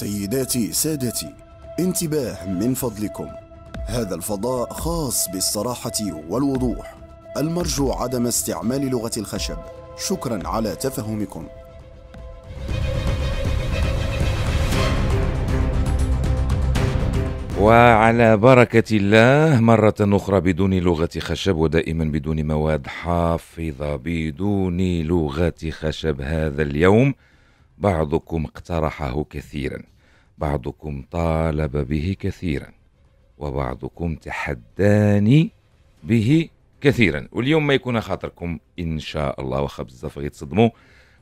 سيداتي سادتي انتباه من فضلكم هذا الفضاء خاص بالصراحة والوضوح المرجو عدم استعمال لغة الخشب شكرا على تفهمكم وعلى بركة الله مرة أخرى بدون لغة خشب ودائما بدون مواد حافظة بدون لغة خشب هذا اليوم بعضكم اقترحه كثيرا بعضكم طالب به كثيرا وبعضكم تحداني به كثيرا واليوم ما يكون خاطركم إن شاء الله واخا بزاف غيتصدموا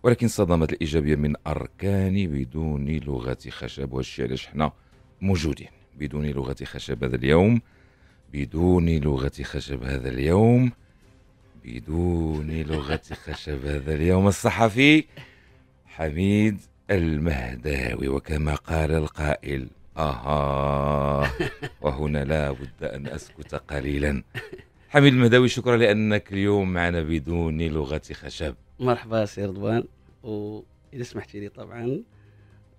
ولكن صدمت الإيجابية من أركان بدون لغة خشب وهادشي علاش حنا موجودين بدون لغة خشب هذا اليوم بدون لغة خشب هذا اليوم بدون لغة خشب هذا اليوم الصحفي حميد المهداوي وكما قال القائل اها وهنا لا بد ان اسكت قليلا حميد المهداوي شكرا لانك اليوم معنا بدون لغه خشب مرحبا سي رضوان واذا سمحتي لي طبعا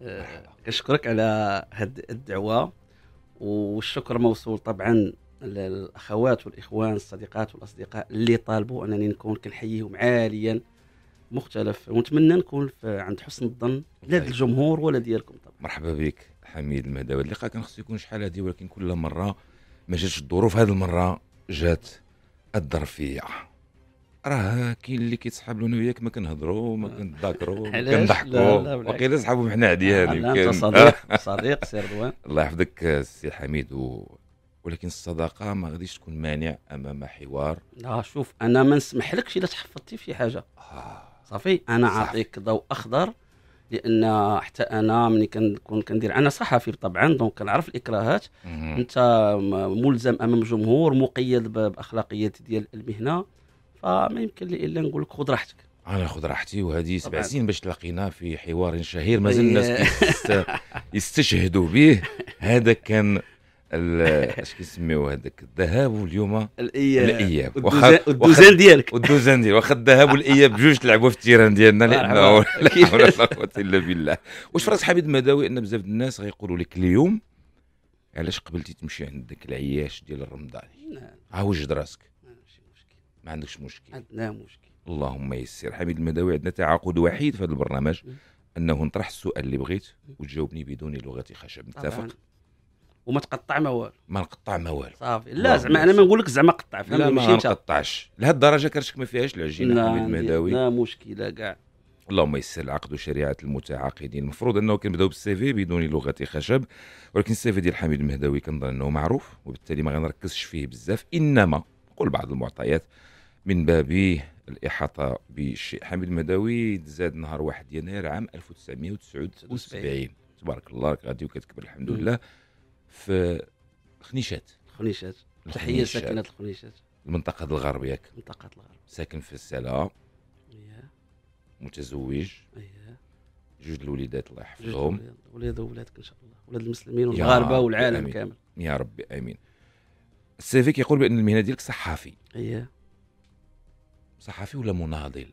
آه، اشكرك على هذه الدعوه والشكر موصول طبعا للاخوات والاخوان الصديقات والاصدقاء اللي طالبوا انني نكون كنحييهم عاليا مختلف ونتمنى نكون عند حسن الظن لا ديال طيب. الجمهور ولا ديالكم طبعا مرحبا بك حميد المهداوي اللقاء كان خصو يكون شحال هذه ولكن كل مره ما جاتش الظروف هذه المره جات الظرفيه راه كاين اللي كيتسحب لنا وياك ما كنهضروا ما كنتذاكروا ما كنضحكوا وقيلا صحابهم حنا عاديين انت صديق صديق سي رضوان الله يحفظك سي حميد و... ولكن الصداقه ما غاديش تكون مانع امام حوار لا شوف انا ما نسمحلكش الا تحفظتي في حاجه آه. صافي انا اعطيك ضوء اخضر لان حتى انا ملي كنكون كندير انا صحفي طبعا دونك كنعرف الاكراهات انت ملزم امام جمهور مقيد باخلاقيات ديال المهنه فما يمكن لي الا نقول لك خذ راحتك انا خذ راحتي وهذه سبع سنين باش تلاقينا في حوار شهير مازال طيب. الناس يستشهدوا به هذا كان اش كيسميو هذاك الذهاب واليوم الاياب الاياب والدوزان ديالك والدوزان ديالك واخا الذهاب والاياب بجوج تلعبوا في التيران ديالنا لا حول ولا قوه الا بالله واش رأس حبيب مداوي ان بزاف الناس غيقولوا لك اليوم علاش قبلتي تمشي عند ذاك العياش ديال الرمضان ها وجد راسك ما عندكش مشكل عندنا مشكل اللهم يسر حميد المداوي عندنا تعاقد وحيد في هذا البرنامج انه نطرح السؤال اللي بغيت وتجاوبني بدون لغه خشب متفق وما تقطع ما والو ما نقطع ما والو صافي لا زعما انا ما نقول لك زعما قطع في لا ما نقطعش لهذ الدرجه كرشك ما فيهاش العجينه حميد المهداوي لا مشكله كاع اللهم يسر العقد وشريعة المتعاقدين المفروض انه كنبداو بالسي في بدون لغه خشب ولكن السي في ديال حميد المهداوي كنظن انه معروف وبالتالي ما غنركزش فيه بزاف انما نقول بعض المعطيات من باب الاحاطه بالشيء حميد المهداوي تزاد نهار 1 يناير عام 1979 تبارك الله غادي وكتكبر الحمد لله في خنيشات خنيشات تحيه ساكنه الخنيشات المنطقه الغرب ياك منطقه الغرب ساكن في السلا إيه. متزوج ايه جوج الوليدات الله يحفظهم وليد وولادك ان شاء الله ولاد المسلمين والمغاربه والعالم أمين. كامل يا ربي امين السيفي كيقول بان المهنه ديالك صحافي ايه صحافي ولا مناضل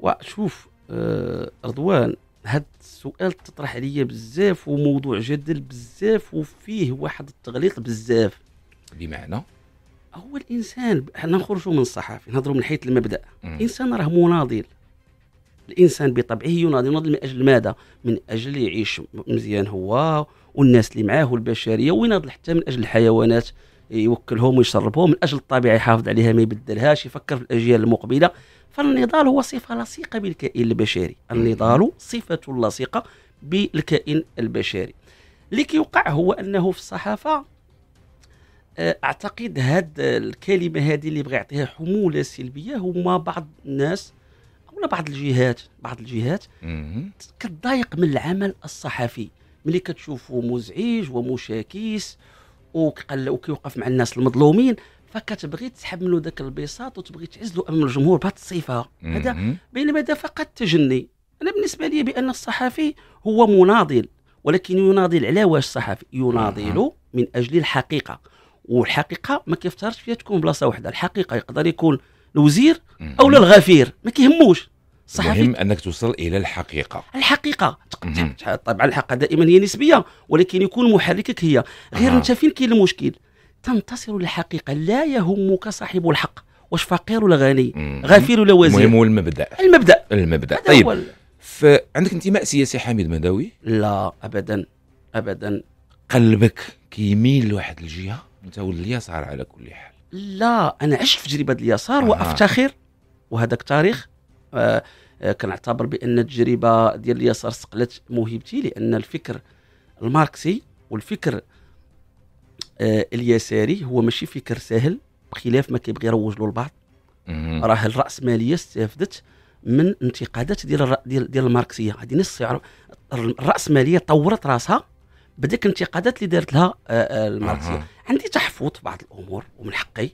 وشوف آه رضوان هاد السؤال تطرح عليا بزاف وموضوع جدل بزاف وفيه واحد التغليق بزاف بمعنى هو الانسان حنا نخرجوا من الصحافه نهضروا من حيث المبدا الانسان راه مناضل الانسان بطبعه يناضل يناضل من اجل ماذا؟ من اجل يعيش مزيان هو والناس اللي معاه والبشريه ويناضل حتى من اجل الحيوانات يوكلهم ويشربهم من اجل الطبيعه يحافظ عليها ما يبدلهاش يفكر في الاجيال المقبله فالنضال هو صفه لصيقه بالكائن البشري النضال صفه لصيقه بالكائن البشري اللي كيوقع هو انه في الصحافه آه، اعتقد هاد الكلمه هذه اللي بغى يعطيها حموله سلبيه هما بعض الناس ولا بعض الجهات بعض الجهات كتضايق من العمل الصحفي ملي كتشوفه مزعج ومشاكس وكيوقف مع الناس المظلومين فكتبغي تسحب منه ذاك البساط وتبغي تعزله امام الجمهور بهذه الصفه هذا بينما هذا فقط تجني انا بالنسبه لي بان الصحفي هو مناضل ولكن يناضل على واش الصحفي يناضل من اجل الحقيقه والحقيقه ما كيفترضش فيها تكون بلاصه واحده الحقيقه يقدر يكون الوزير او الغفير ما كيهموش صحفي المهم انك توصل الى الحقيقه الحقيقه طبعا الحقيقه دائما هي نسبيه ولكن يكون محركك هي غير آه. انت فين كاين المشكل تنتصر للحقيقه لا يهمك صاحب الحق واش فقير ولا غني غفير ولا وزير المهم هو المبدا المبدا المبدا طيب عندك انتماء سياسي حميد مداوي لا ابدا ابدا قلبك كيميل لواحد الجهه انت اليسار على كل حال لا انا عشت في تجربه اليسار آه. وافتخر وهذاك تاريخ آه، آه، كنعتبر بان التجربه ديال اليسار صقلت موهبتي لان الفكر الماركسي والفكر آه، اليساري هو ماشي فكر سهل بخلاف ما كيبغي يروج له البعض راه الراسماليه استافدت من انتقادات ديال ديال ديال الماركسيه غادي نص الراسماليه طورت راسها بديك الانتقادات اللي دارت لها الماركسيه عندي تحفظ في بعض الامور ومن حقي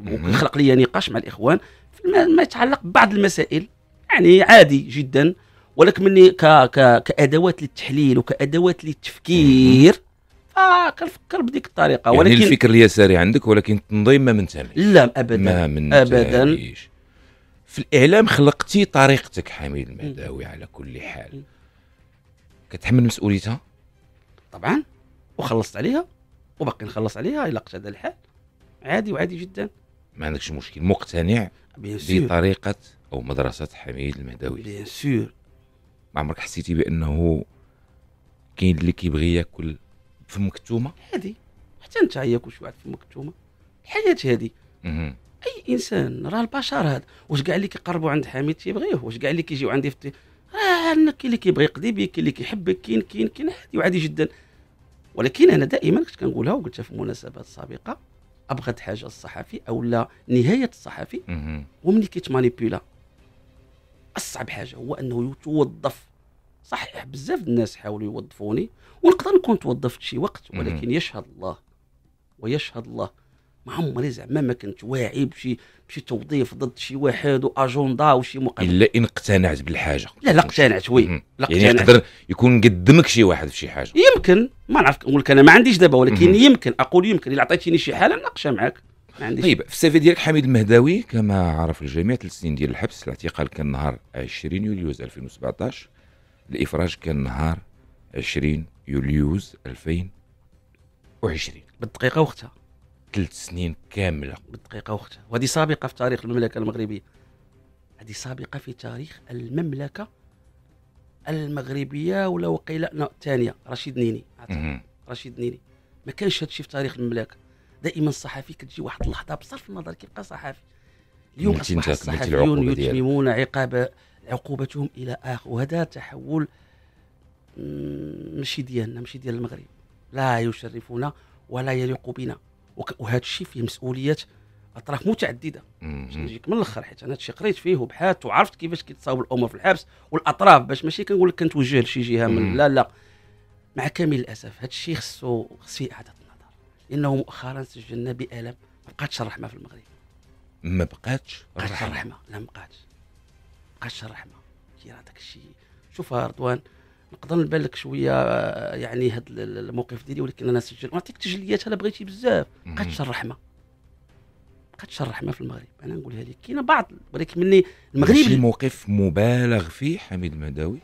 وكنخلق لي نقاش مع الاخوان فيما يتعلق ببعض المسائل يعني عادي جدا ولكن مني ك... ك... كادوات للتحليل وكادوات للتفكير فكنفكر آه، بديك الطريقه يعني ولكن يعني الفكر اليساري عندك ولكن التنظيم ما منتميش لا ابدا ما منتميش ابدا في الاعلام خلقتي طريقتك حميد المهداوي على كل حال كتحمل مسؤوليتها طبعا وخلصت عليها وباقي نخلص عليها الى اقتضى الحال عادي وعادي جدا ما عندكش مشكل مقتنع بطريقه او مدرسه حميد المهداوي بيان سور ما عمرك حسيتي بانه كاين اللي كيبغي ياكل في مكتومه هادي حتى انت ياكل شي واحد في مكتومه الحياه هادي اي انسان راه البشر هذا واش كاع اللي كيقربوا عند حميد تيبغيه واش كاع اللي كيجيو عندي في راه كاين اللي كيبغي يقضي بك كاين اللي كيحبك كاين كاين كاين عادي وعادي جدا ولكن انا دائما كنت كنقولها وقلتها في مناسبات سابقه ابغض حاجه الصحفي او لا نهايه الصحفي ومني كيتمانيبيولا اصعب حاجه هو انه يتوظف صحيح بزاف الناس حاولوا يوظفوني ونقدر نكون توظفت شي وقت ولكن يشهد الله ويشهد الله ما عمري زعما ما كنت واعي بشي بشي توظيف ضد شي واحد واجوندا وشي مقابل الا ان اقتنعت بالحاجه لا لا اقتنعت وي لا يعني اقتنعت. يعني يقدر يكون قدمك شي واحد في شي حاجه يمكن ما نعرف نقول لك انا ما عنديش دابا ولكن مم. يمكن اقول يمكن الا عطيتيني شي حاله نناقشها معاك طيب في السيفي ديالك حميد المهداوي كما عرف الجميع ثلاث سنين ديال الحبس الاعتقال كان نهار 20 يوليوز 2017 الافراج كان نهار 20 يوليوز 2020 بالدقيقه وقتها ثلاث سنين كامله بالدقيقه وقتها وهذه سابقه في تاريخ المملكه المغربيه هذه سابقه في تاريخ المملكه المغربيه ولا وقيله لا الثانيه رشيد نيني رشيد نيني ما كانش هادشي في تاريخ المملكه دائما الصحفي كتجي واحد اللحظه بصرف النظر كيبقى صحفي اليوم اصبح الصحفيون يتممون عقاب عقوبتهم الى اخر وهذا تحول ماشي ديالنا ماشي ديال المغرب لا يشرفنا ولا يليق بنا وهذا الشيء فيه مسؤوليات اطراف متعدده باش نجيك من الاخر حيت انا هادشي قريت فيه وبحثت وعرفت كيفاش كيتصاوب الامور في الحبس والاطراف باش ماشي كنقول لك كنتوجه لشي جهه من لا لا مع كامل الاسف هادشي خصو خصو اعاده انه مؤخرا سجلنا بالم ما بقاتش الرحمه في المغرب ما بقاتش الرحمه, الرحمة. لا ما بقاتش ما بقاتش الرحمه كي راه داك الشيء شوف رضوان نقدر نبان لك شويه آه، يعني هذا الموقف ديالي ولكن انا سجل ونعطيك تجليات انا بغيتي بزاف ما بقاتش الرحمه ما بقاتش الرحمه في المغرب انا نقولها لك كاينه بعض ولكن مني المغرب شي موقف مبالغ فيه حميد المهداوي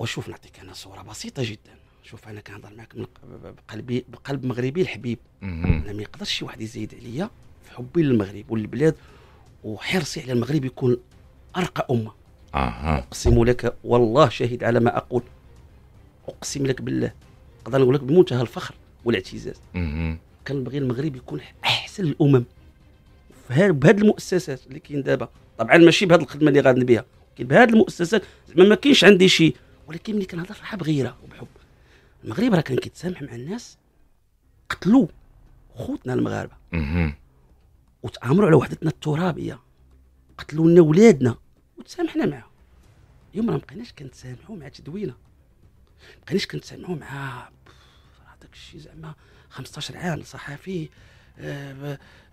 وشوف نعطيك انا صوره بسيطه جدا شوف انا كنهضر معك من بقلبي بقلب مغربي الحبيب انا ما يقدرش شي واحد يزيد عليا في حبي للمغرب والبلاد وحرصي على المغرب يكون ارقى امه اها اقسم لك والله شهيد على ما اقول اقسم لك بالله نقدر نقول لك بمنتهى الفخر والاعتزاز كنبغي المغرب يكون احسن الامم بهذه المؤسسات اللي كاين دابا طبعا ماشي بهذه الخدمه اللي غادي بها كاين بهذه المؤسسات زعما ما كاينش عندي شي ولكن ملي كنهضر راه بغيره وبحب المغرب راه كان كيتسامح مع الناس قتلوا خوتنا المغاربه وتامروا على وحدتنا الترابيه قتلوا لنا ولادنا وتسامحنا معاهم اليوم راه مابقيناش كنتسامحوا مع تدوينه مابقيناش كنتسامحوا مع هذاك الشيء زعما 15 عام صحفي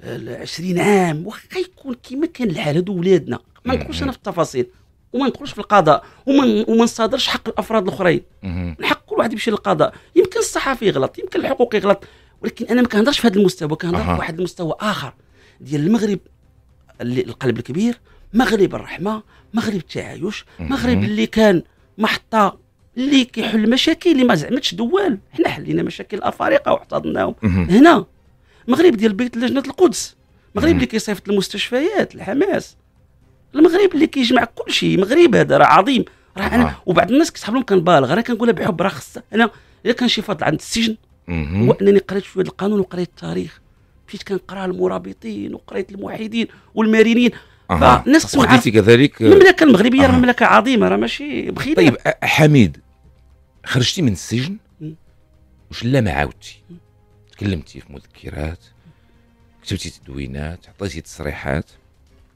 20 آه، عام واخا يكون كيما كان الحال هادو ولادنا ما نقولش انا في التفاصيل وما ندخلش في القضاء وما وما نصادرش حق الافراد الاخرين الحق كل واحد يمشي للقضاء يمكن الصحفي يغلط يمكن الحقوق يغلط ولكن انا ما كنهضرش في هذا المستوى كنهضر في واحد المستوى اخر ديال المغرب اللي القلب الكبير مغرب الرحمه مغرب التعايش مغرب اللي كان محطه اللي كيحل المشاكل اللي ما زعمتش دوال حنا حلينا مشاكل افارقه واحتضناهم هنا مغرب ديال بيت لجنه القدس المغرب اللي كيصيفط المستشفيات الحماس المغرب اللي كيجمع كل شيء المغرب هذا راه عظيم راه آه. انا آه. وبعض الناس كتحب لهم كنبالغ انا كنقولها بحب راه خاص انا الا كان شي فضل عند السجن هو انني قريت شويه القانون وقريت التاريخ مشيت كنقرا المرابطين وقريت الموحدين والمارينيين آه. فالناس خديتي كذلك المملكه المغربيه آه. مملكه عظيمه راه ماشي بخيله طيب حميد خرجتي من السجن واش لا ما عاودتي تكلمتي في مذكرات كتبتي تدوينات عطيتي تصريحات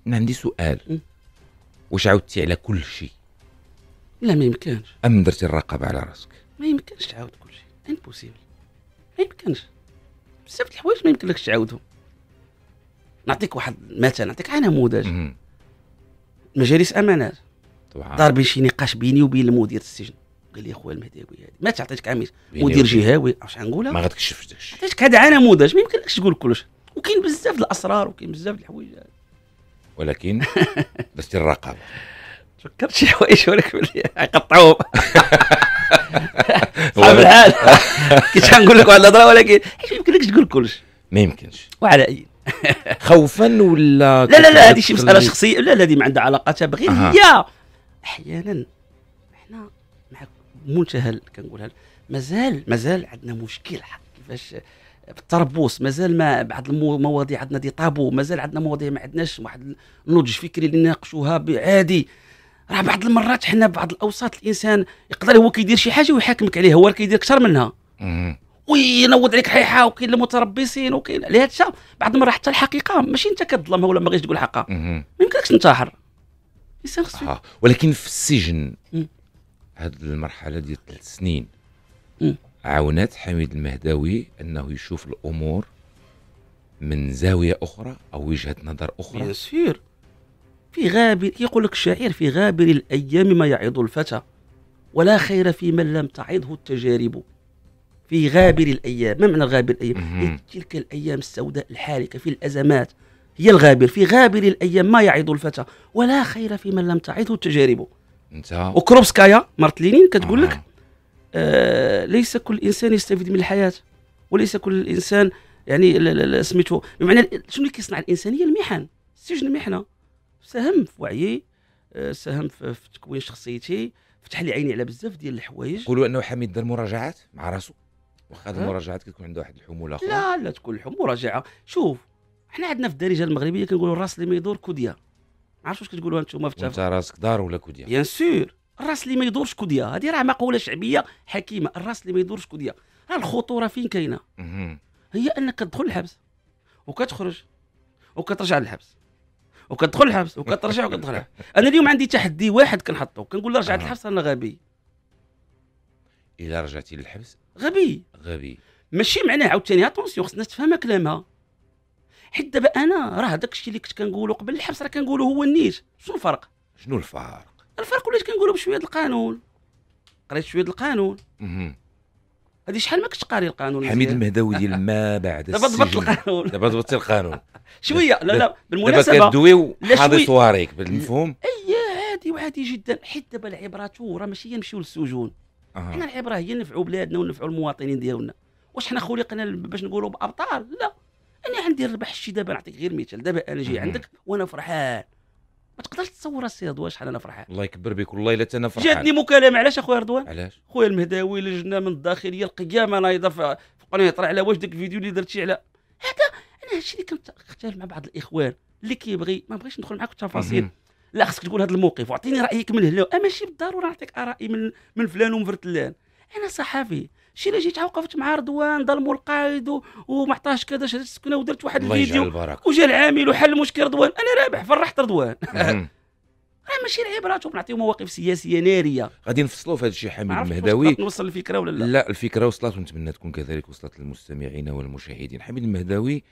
انا عندي سؤال واش عاودتي على كل شيء لا ما يمكنش أم درتي الرقابة على راسك ما يمكنش تعاود كل شيء امبوسيبل ما يمكنش بزاف د الحوايج ما يمكنلكش تعاودهم نعطيك واحد مثلا نعطيك نموذج مجالس امانات طبعا دار بين شي نقاش بيني وبين المدير السجن قال لي اخويا المهدي هذه ما تعطيتك عميس مدير جهوي اش غنقولها ما غتكشفش داكشي عطيتك هذا نموذج ما يمكنلكش تقول كلش وكاين بزاف د الاسرار وكاين بزاف د الحوايج ولكن درتي الرقابه فكرت شي حوايج ولك يقطعوهم صعب الحال كنت غنقول لك واحد الهضره ولكن ما يمكنكش تقول كلشي ما يمكنش وعلى اي خوفا ولا لا لا لا هذه شي مساله شخصيه لا لا هذه ما عندها علاقه بغير هي احيانا احنا مع منتهى كنقولها مازال مازال عندنا مشكل كيفاش بالتربص مازال ما بعض المواضيع عندنا دي طابو مازال عندنا مواضيع ما عندناش واحد النضج فكري اللي نناقشوها عادي راه بعض المرات حنا بعض الاوساط الانسان يقدر هو كيدير شي حاجه ويحاكمك عليها هو كيدير اكثر منها وينوض عليك حيحه وكاين المتربصين وكاين على هذا بعض المرات حتى الحقيقه ماشي انت كتظلمها ولا ما بغيتش تقول حقها ما يمكنكش تنتحر الانسان خصو آه. ولكن في السجن هذه المرحله ديال ثلاث سنين مم. حميد المهداوي انه يشوف الامور من زاويه اخرى او وجهه نظر اخرى بيان في غابر يقول لك الشاعر في غابر الأيام ما يعظ الفتى ولا خير في من لم تعظه التجارب في غابر الأيام ما معنى غابر الأيام؟ إيه، تلك الأيام السوداء الحالكة في الأزمات هي الغابر في غابر الأيام ما يعظ الفتى ولا خير في من لم تعظه التجارب وكروبسكايا مرت لينين كتقول لك آه ليس كل إنسان يستفيد من الحياة وليس كل إنسان يعني سميتو بمعنى شنو اللي كيصنع الإنسان هي المحن السجن محنه ساهم في وعيي آه، ساهم في تكوين شخصيتي فتح لي عيني على بزاف ديال الحوايج نقولوا انه حميد دار مراجعات مع راسو واخا المراجعات كتكون عنده واحد الحموله اخرى لا لا تكون الحموله مراجعه شوف حنا عندنا في الدارجه المغربيه كنقولوا الراس اللي ما يدور كوديا ما عرفتش واش كتقولوها انتم في انت راسك دار ولا كوديا بيان سور الراس اللي ما يدورش كوديا هذه راه مقوله شعبيه حكيمه الراس اللي ما يدورش كوديا ها الخطوره فين كاينه هي انك تدخل الحبس وكتخرج وكترجع للحبس وكتدخل الحبس وكترجع وكتدخل الحبس انا اليوم عندي تحدي واحد كنحطه كنقول له رجعت الحبس انا غبي الا رجعتي للحبس غبي غبي ماشي معناه عاوتاني اتونسيون خصنا تفهم كلامها حيت دابا انا راه داك الشيء اللي كنت كنقولو قبل الحبس راه كنقولو هو النيش شنو الفرق شنو الفرق الفرق وليت كنقولو بشويه القانون قريت شويه القانون هذه شحال ما كنت قاري القانون حميد المهداوي ديال ما بعد دابا ضبطت القانون دابا ضبطتي القانون شويه لا لا بالمناسبه دابا كدوي حاضي صواريك بالمفهوم اي عادي وعادي جدا حيت دابا العبرة راه ماشي هي نمشيو للسجون آه. حنا العبره هي نفعوا بلادنا ونفعوا المواطنين ديالنا واش حنا خلقنا باش نقولوا بابطال لا انا عندي الربح شي دابا نعطيك غير مثال دابا انا جاي عندك وانا فرحان ما تقدرش تصور السي رضوان شحال انا فرحان الله يكبر بك والله الا انا فرحان جاتني مكالمه علاش اخويا رضوان علاش خويا المهداوي لجنه من الداخليه القيامه نايضه في قناه طلع على واش داك الفيديو اللي درتي على هذا انا هادشي اللي كنت اختلف مع بعض الاخوان اللي كيبغي ما بغيتش ندخل معاك في التفاصيل لا خصك تقول هذا الموقف واعطيني رايك من هنا ماشي بالضروره نعطيك ارائي من من فلان ومن فرتلان انا صحفي شي اللي جيت وقفت مع رضوان ظلموا القائد وما عطاش كذا السكنه ودرت واحد الفيديو وجا العامل وحل المشكل رضوان انا رابح فرحت رضوان راه ماشي العبره شوف نعطيو مواقف سياسيه ناريه غادي نفصلوا في هذا الشيء حميد المهداوي نوصل الفكره ولا لا لا الفكره وصلت ونتمنى تكون كذلك وصلت للمستمعين والمشاهدين حميد المهداوي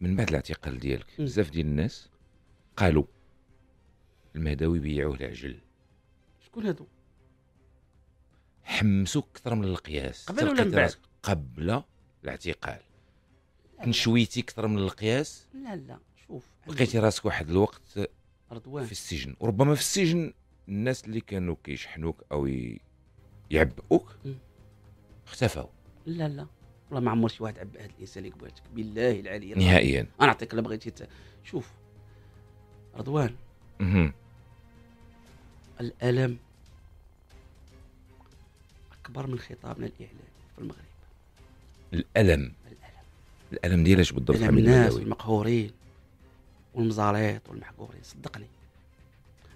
من بعد الاعتقال ديالك بزاف ديال الناس قالوا المهداوي بيعوه العجل شكون هادو كنحمسو اكثر من القياس قبل ولا من بعد قبل الاعتقال نشويتي اكثر من القياس لا لا شوف لقيتي راسك واحد الوقت رضوان في السجن وربما في السجن الناس اللي كانوا كيشحنوك او يعبئوك اختفوا لا لا والله ما عمر شي واحد عبى هذا الانسان اللي قبالتك بالله العلي نهائيا انا نعطيك لا بغيتي شوف رضوان الالم اكبر من خطابنا الاعلامي في المغرب الالم الالم الالم ديال اش بالضبط الالم الناس المقهورين والمزاليط والمحقورين صدقني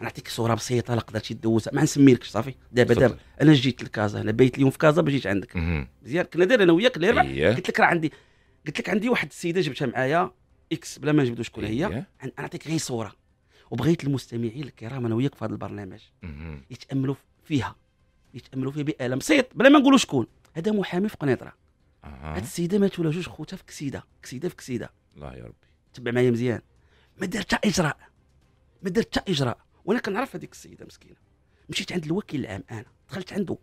نعطيك صوره بسيطه لا قدرتي تدوزها ما نسميلكش صافي دابا دابا انا جيت لكازا انا بيت اليوم في كازا باش جيت عندك مزيان كنا داير انا وياك إيه. قلت لك راه عندي قلت لك عندي واحد السيده جبتها معايا اكس بلا ما نجبدو شكون هي إيه. نعطيك غير صوره وبغيت المستمعين الكرام انا وياك في هذا البرنامج يتاملوا فيها يتاملوا فيه بالم بسيط بلا ما نقولوا شكون هذا محامي في قنيطره هاد السيده مات ولا جوج خوتها في كسيده كسيده في كسيده الله يا ربي تبع معايا مزيان ما دار حتى اجراء ما دار حتى اجراء وانا كنعرف هذيك السيده مسكينه مشيت عند الوكيل العام انا دخلت عنده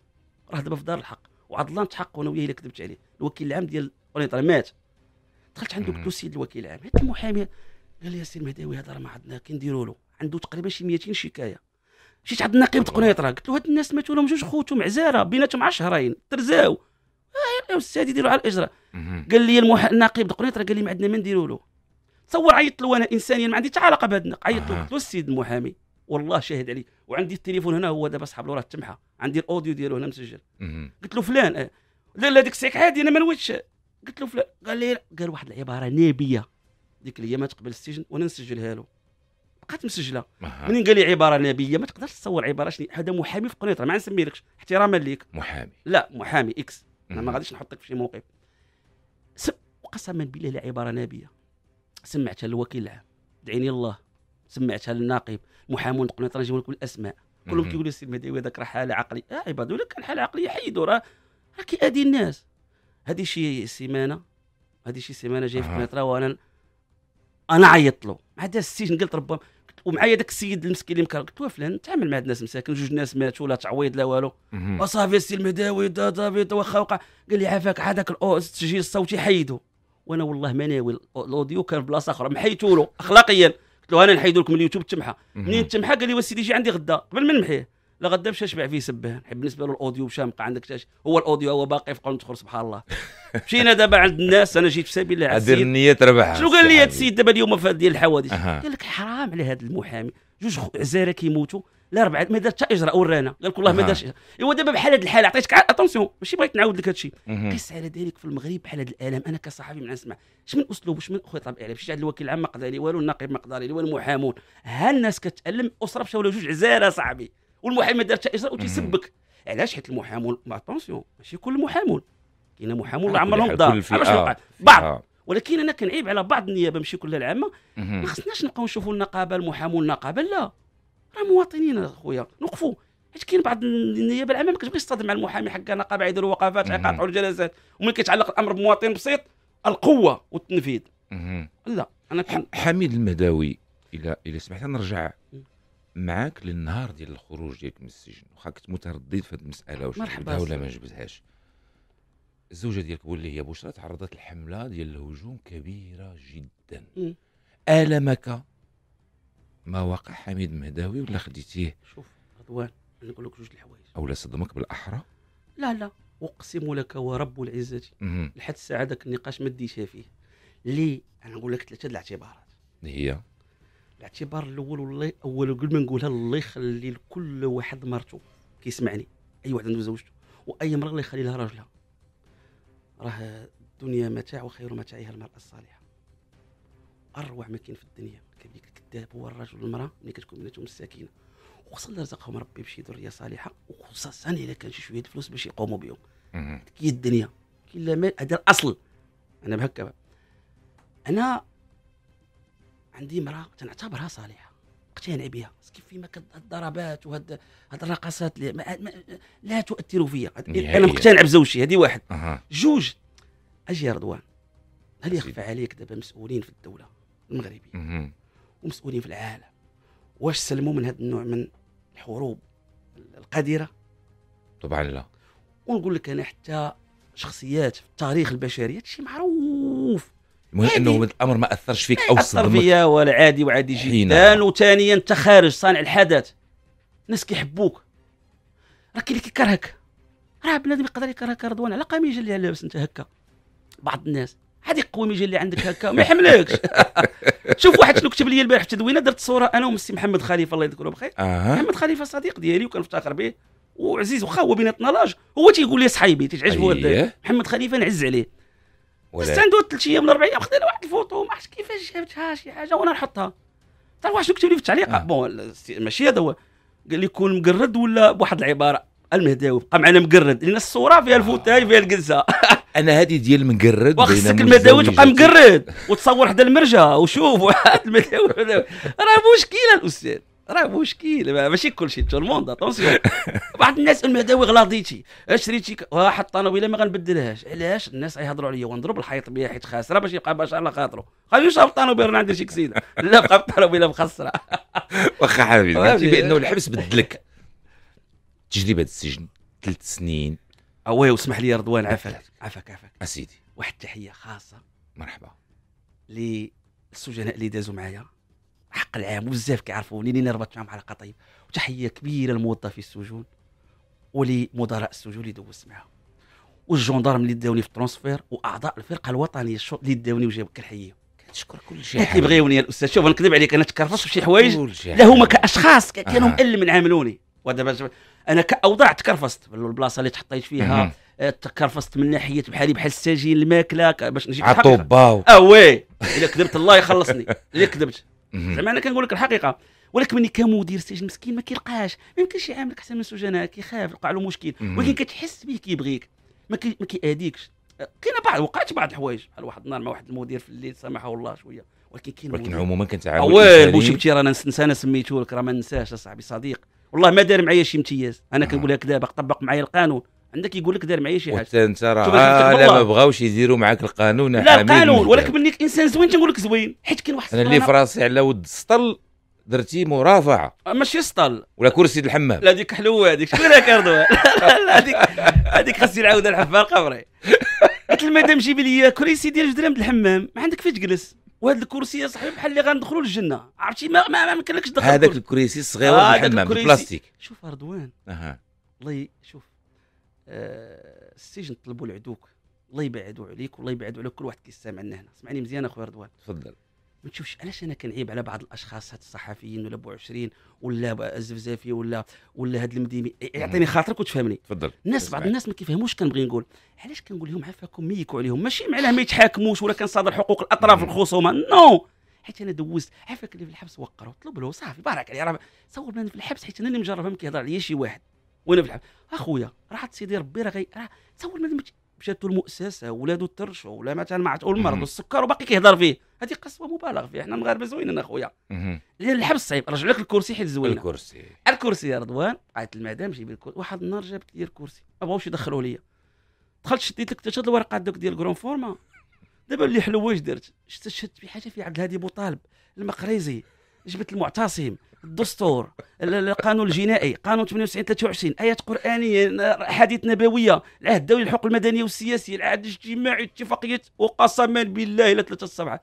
راه دابا في دار الحق الله نتحق وانا وياه الا كذبت عليه الوكيل العام ديال قنيطره مات دخلت عنده قلت له سيد الوكيل العام هذا المحامي قال لي ياسين مهداوي هذا راه ما عندنا كنديروا له عنده تقريبا شي 200 شكايه مشيت عند النقيب قنيطره قلت له هاد الناس ماتوا لهم جوج خوتهم عزاره بيناتهم على شهرين ترزاو آه الساد يديروا على الاجره قال لي المح... النقيب قنيطره قال لي ما عندنا ما نديروا له تصور عيطت له انا انسانيا ما عندي حتى علاقه بهذا عيطت له قلت له السيد المحامي والله شاهد عليه وعندي التليفون هنا هو دابا صحاب له راه تمحى عندي الاوديو ديالو هنا مسجل قلت له فلان آه. لا لا ديك الساعه عادي انا ما نويتش قلت له فلان قال لي قال واحد العباره نابيه ديك الايامات قبل تقبل السجن وانا نسجلها له باقات مسجله آه. منين قال لي عباره نبيه ما تقدرش تصور عباره شنو هذا محامي في قنيطره ما نسميلكش احتراما ليك محامي لا محامي اكس انا ما غاديش نحطك في شي موقف سب قسما بالله لا عباره نبيه سمعتها للوكيل العام دعيني الله سمعتها للناقب محامون قنيطره نجيب لكم الاسماء كلهم كيقولوا السيد المداوي هذاك راه حاله عقليه اه عباد ولا كان حاله عقليه حيدوا راه راه كيأذي الناس هذه شي سيمانه هذه شي سيمانه جاي في قنيطره وانا انا عيطت له هذا السجن قلت ربما ومعايا داك السيد المسكين اللي مكره قلت له فلان تعامل مع هاد الناس مساكن جوج ناس ماتوا لا تعويض لا والو وصافي السي المداوي صافي واخا وقع قال لي عافاك هذاك التسجيل الصوتي حيدو وانا والله ما ناوي الاوديو كان في بلاصه اخرى محيتو له اخلاقيا قلت له انا نحيدو لكم اليوتيوب تمحى منين تمحى قال لي وسيدي جي عندي غدا قبل ما نمحيه لغدا مشى شبع فيه سبه حب بالنسبه له الاوديو مقع عندك شاش هو الاوديو هو باقي في قانون تخرج سبحان الله مشينا دابا عند الناس انا جيت في سبيل الله عزيز النيه ربح شنو قال لي هذا السيد دابا اليوم في ديال الحوادث قال لك حرام على هذا المحامي جوج عزاره كيموتوا لا ربعه ما دارت حتى اجراء ورانا قال لك والله ما دارش ايوا دابا بحال هذه الحاله عطيتك اتونسيون ماشي بغيت نعاود لك هذا الشيء قس على ذلك في المغرب بحال هذا الالم انا كصحفي من نسمع اش من اسلوب اش من خطاب اعلام شي عند الوكيل العام ما قدر لي والو النقيب ما قدر لي والو المحامون ها الناس كتالم اسره مشاو جوج عزاره صاحبي والمحامي ما دارش اجراء وتيسبك علاش حيت المحامون اتونسيون ماشي كل محامون كاين محامون الله عمرهم دار آه. بعض آه. ولكن انا كنعيب على بعض النيابه ماشي كلها العامه ما خصناش نبقاو نشوفوا النقابه المحامون النقابه لا راه مواطنين اخويا نوقفوا حيت كاين بعض النيابه العامه ما كتبغيش تصادم مع المحامي حق النقابه يديروا وقفات يقاطعوا الجلسات ومن كيتعلق الامر بمواطن بسيط القوه والتنفيذ لا انا كن... حميد المهداوي الى الى سمحت نرجع معاك للنهار ديال الخروج ديالك من السجن واخا كنت متردد في هذه المساله واش جبتها ولا ما جبتهاش الزوجه ديالك واللي هي بشرى تعرضت لحمله ديال الهجوم كبيره جدا المك ما وقع حميد مهداوي ولا خديتيه شوف رضوان نقول لك جوج الحوايج اولا صدمك بالاحرى لا لا اقسم لك ورب العزه لحد الساعه ذاك النقاش ما ديش فيه لي انا نقول لك ثلاثه الاعتبارات هي الاعتبار الاول والله اول قبل ما نقولها الله يخلي لكل واحد مرته كيسمعني اي واحد عنده زوجته واي امراه الله يخلي لها راجلها راه الدنيا متاع وخير متاعها المراه الصالحه اروع ما كاين في الدنيا كذلك الكذاب هو الرجل والمراه ملي كتكون بيناتهم السكينه وخصوصا رزقهم ربي بشي ذريه صالحه وخصوصا الا كان شي شويه الفلوس باش يقوموا بهم كي الدنيا كي لا مال هذا الاصل انا بهكا انا عندي امراه تنعتبرها صالحه اقتنع بها كيف فيما الضربات وهاد هاد الرقصات ما... ما... لا تؤثر فيا انا مقتنع بزوجتي هذه واحد أه. جوج اجي يا رضوان هل يخفى عليك دابا مسؤولين في الدوله المغربيه ومسؤولين في العالم واش سلموا من هذا النوع من الحروب القذره طبعا لا ونقول لك انا حتى شخصيات في تاريخ البشريه هادشي معروف المهم انه الامر ما اثرش فيك او اثر فيا ولا عادي وعادي جدا وثانيا انت خارج صانع الحدث الناس كيحبوك راه كاين اللي كيكرهك راه بنادم يقدر يكرهك رضوان على قميجه اللي لابس انت هكا بعض الناس هذه القوميجه اللي عندك هكا ما يحملكش شوف واحد شنو كتب لي البارح في تدوينه درت صوره انا ومسي محمد خليفه الله يذكره بخير آه. محمد خليفه صديق ديالي وكنفتخر به وعزيز واخا هو بيناتنا لاج هو تيقول لي صحيبي تيعجبو أيه. محمد خليفه نعز عليه بس عنده ثلاث ايام ولا اربع ايام خذينا واحد الفوطو ما عرفتش كيفاش جابتها شي حاجه وانا نحطها تعرف واش كتب لي في التعليق آه. بون ماشي هذا هو قال لي كون مقرد ولا بواحد العباره المهداوي بقى معنا مقرد لان الصوره فيها الفوتاي فيها الجلسه انا هذه ديال واخا وخصك المداوي تبقى مقرد وتصور حدا المرجه وشوف المداوي راه مشكله الاستاذ راه مشكل ماشي كلشي الموند اتونسيون بعض الناس المهداوي غلاضيتي شريتي حط انا ما غنبدلهاش علاش الناس غيهضروا عليا ونضرب الحيط بها حيت خاسره باش يبقى باش على خاطره خليو يشرب الطنوبير انا عندي شي كسيده لا بقى الطنوبير مخسره واخا حبيبي قلتي بانه الحبس بدلك تجربه السجن ثلاث سنين اوي واسمح لي رضوان عافاك عافاك عافاك اسيدي واحد التحيه خاصه مرحبا للسجناء اللي دازوا معايا الحق العام وبزاف كيعرفوني لاني ربطت معاهم علاقه طيبه وتحيه كبيره لموظفي السجون ولمدراء السجون اللي دوزت معاهم والجندرم اللي داوني في الترونسفير واعضاء الفرقه الوطنيه اللي داوني وجابوا كنحييهم كنشكر كل شيء حيت بغيوني الأستاذ شوف نكذب عليك انا تكرفصت في شي حوايج لا هما كاشخاص كانوا آه. من عاملوني ودابا انا كاوضاع تكرفصت البلاصه اللي تحطيت فيها آه، تكرفصت من ناحيه بحالي بحال السجين الماكله باش نجيب عطوبه اه وي الا كذبت الله يخلصني الا كذبت زعما انا كنقول لك الحقيقه ولكن ملي كان مدير السجن مسكين ما كيلقاش ما يمكنش يعاملك احسن من سجناء كيخاف وقع له مشكل ولكن كتحس به كيبغيك ما كيأذيكش كاين بعض وقعت بعض الحوايج بحال واحد النهار مع واحد المدير في الليل سامحه الله شويه ولكن كاين ولكن عموما كنتعاون واه بوشبتي رانا نسى انا سميته لك راه ما ننساش اصاحبي صديق والله ما دار معايا شي امتياز انا كنقول لك دابا طبق معايا القانون عندك يقول لك دار معايا شي حاجه انت راه لا ما بغاوش يديروا معاك القانون لا القانون ولكن منك انسان زوين تنقول لك زوين حيت كاين واحد انا اللي في راسي على ود السطل درتي مرافعه آه، ماشي سطل ولا كرسي الحمام لا هذيك حلوه هذيك شكون لا كاردو لا هذيك هذيك خاصني نعاودها الحفار قبري قلت المدام جيبي لي كرسي ديال درهم الحمام ما عندك فين تجلس وهذا الكرسي يا صاحبي بحال اللي غندخلوا للجنه عرفتي ما ما يمكنلكش تدخل آه، هذاك الكرسي الصغير آه الحمام البلاستيك شوف رضوان اها الله شوف آه، السجن طلبوا العدوك الله يبعدوا عليك والله يبعدوا على كل واحد كيستمعنا هنا سمعني مزيان اخويا رضوان تفضل ما تشوفش علاش انا كنعيب على بعض الاشخاص هاد الصحفيين ولا ابو 20 ولا الزفزافي ولا ولا هاد المديمي يعطيني خاطرك وتفهمني تفضل الناس بعض الناس ما كيفهموش كنبغي نقول علاش كنقول لهم عفاكم ميكوا عليهم ماشي معناه ما يتحاكموش ولا كنصادر حقوق الاطراف الخصومه نو no. حيت انا دوزت عافاك اللي في الحبس وقروا طلب له صافي بارك عليه راه صور في الحبس حيت انا اللي مجربها ما كيهضر عليا شي واحد وانا في الحبس اخويا راحت سيدي ربي راه غي راه تصور ما مشاتو المؤسسه ولادو ترشوا ولا مثلا مع تقول المرض والسكر وباقي كيهضر فيه هذه قسوه مبالغ فيها حنا المغاربه زوينين اخويا الحبس صعيب رجع لك الكرسي حيت زوينه الكرسي الكرسي يا رضوان عيط المدام جيب الكرسي واحد النهار جابت لي الكرسي ما بغاوش يدخلوا لي دخلت شديت لك شاد الورقه دوك ديال كرون فورما دابا اللي حلو واش درت شدت شدت بحاجه في عبد الهادي بوطالب المقريزي جبت المعتصم الدستور القانون الجنائي قانون 98 23 ايات قرانيه احاديث نبويه العهد الدولي الحقوق المدنيه والسياسيه العهد الاجتماعي اتفاقيه وقسما بالله الى ثلاثه السبعه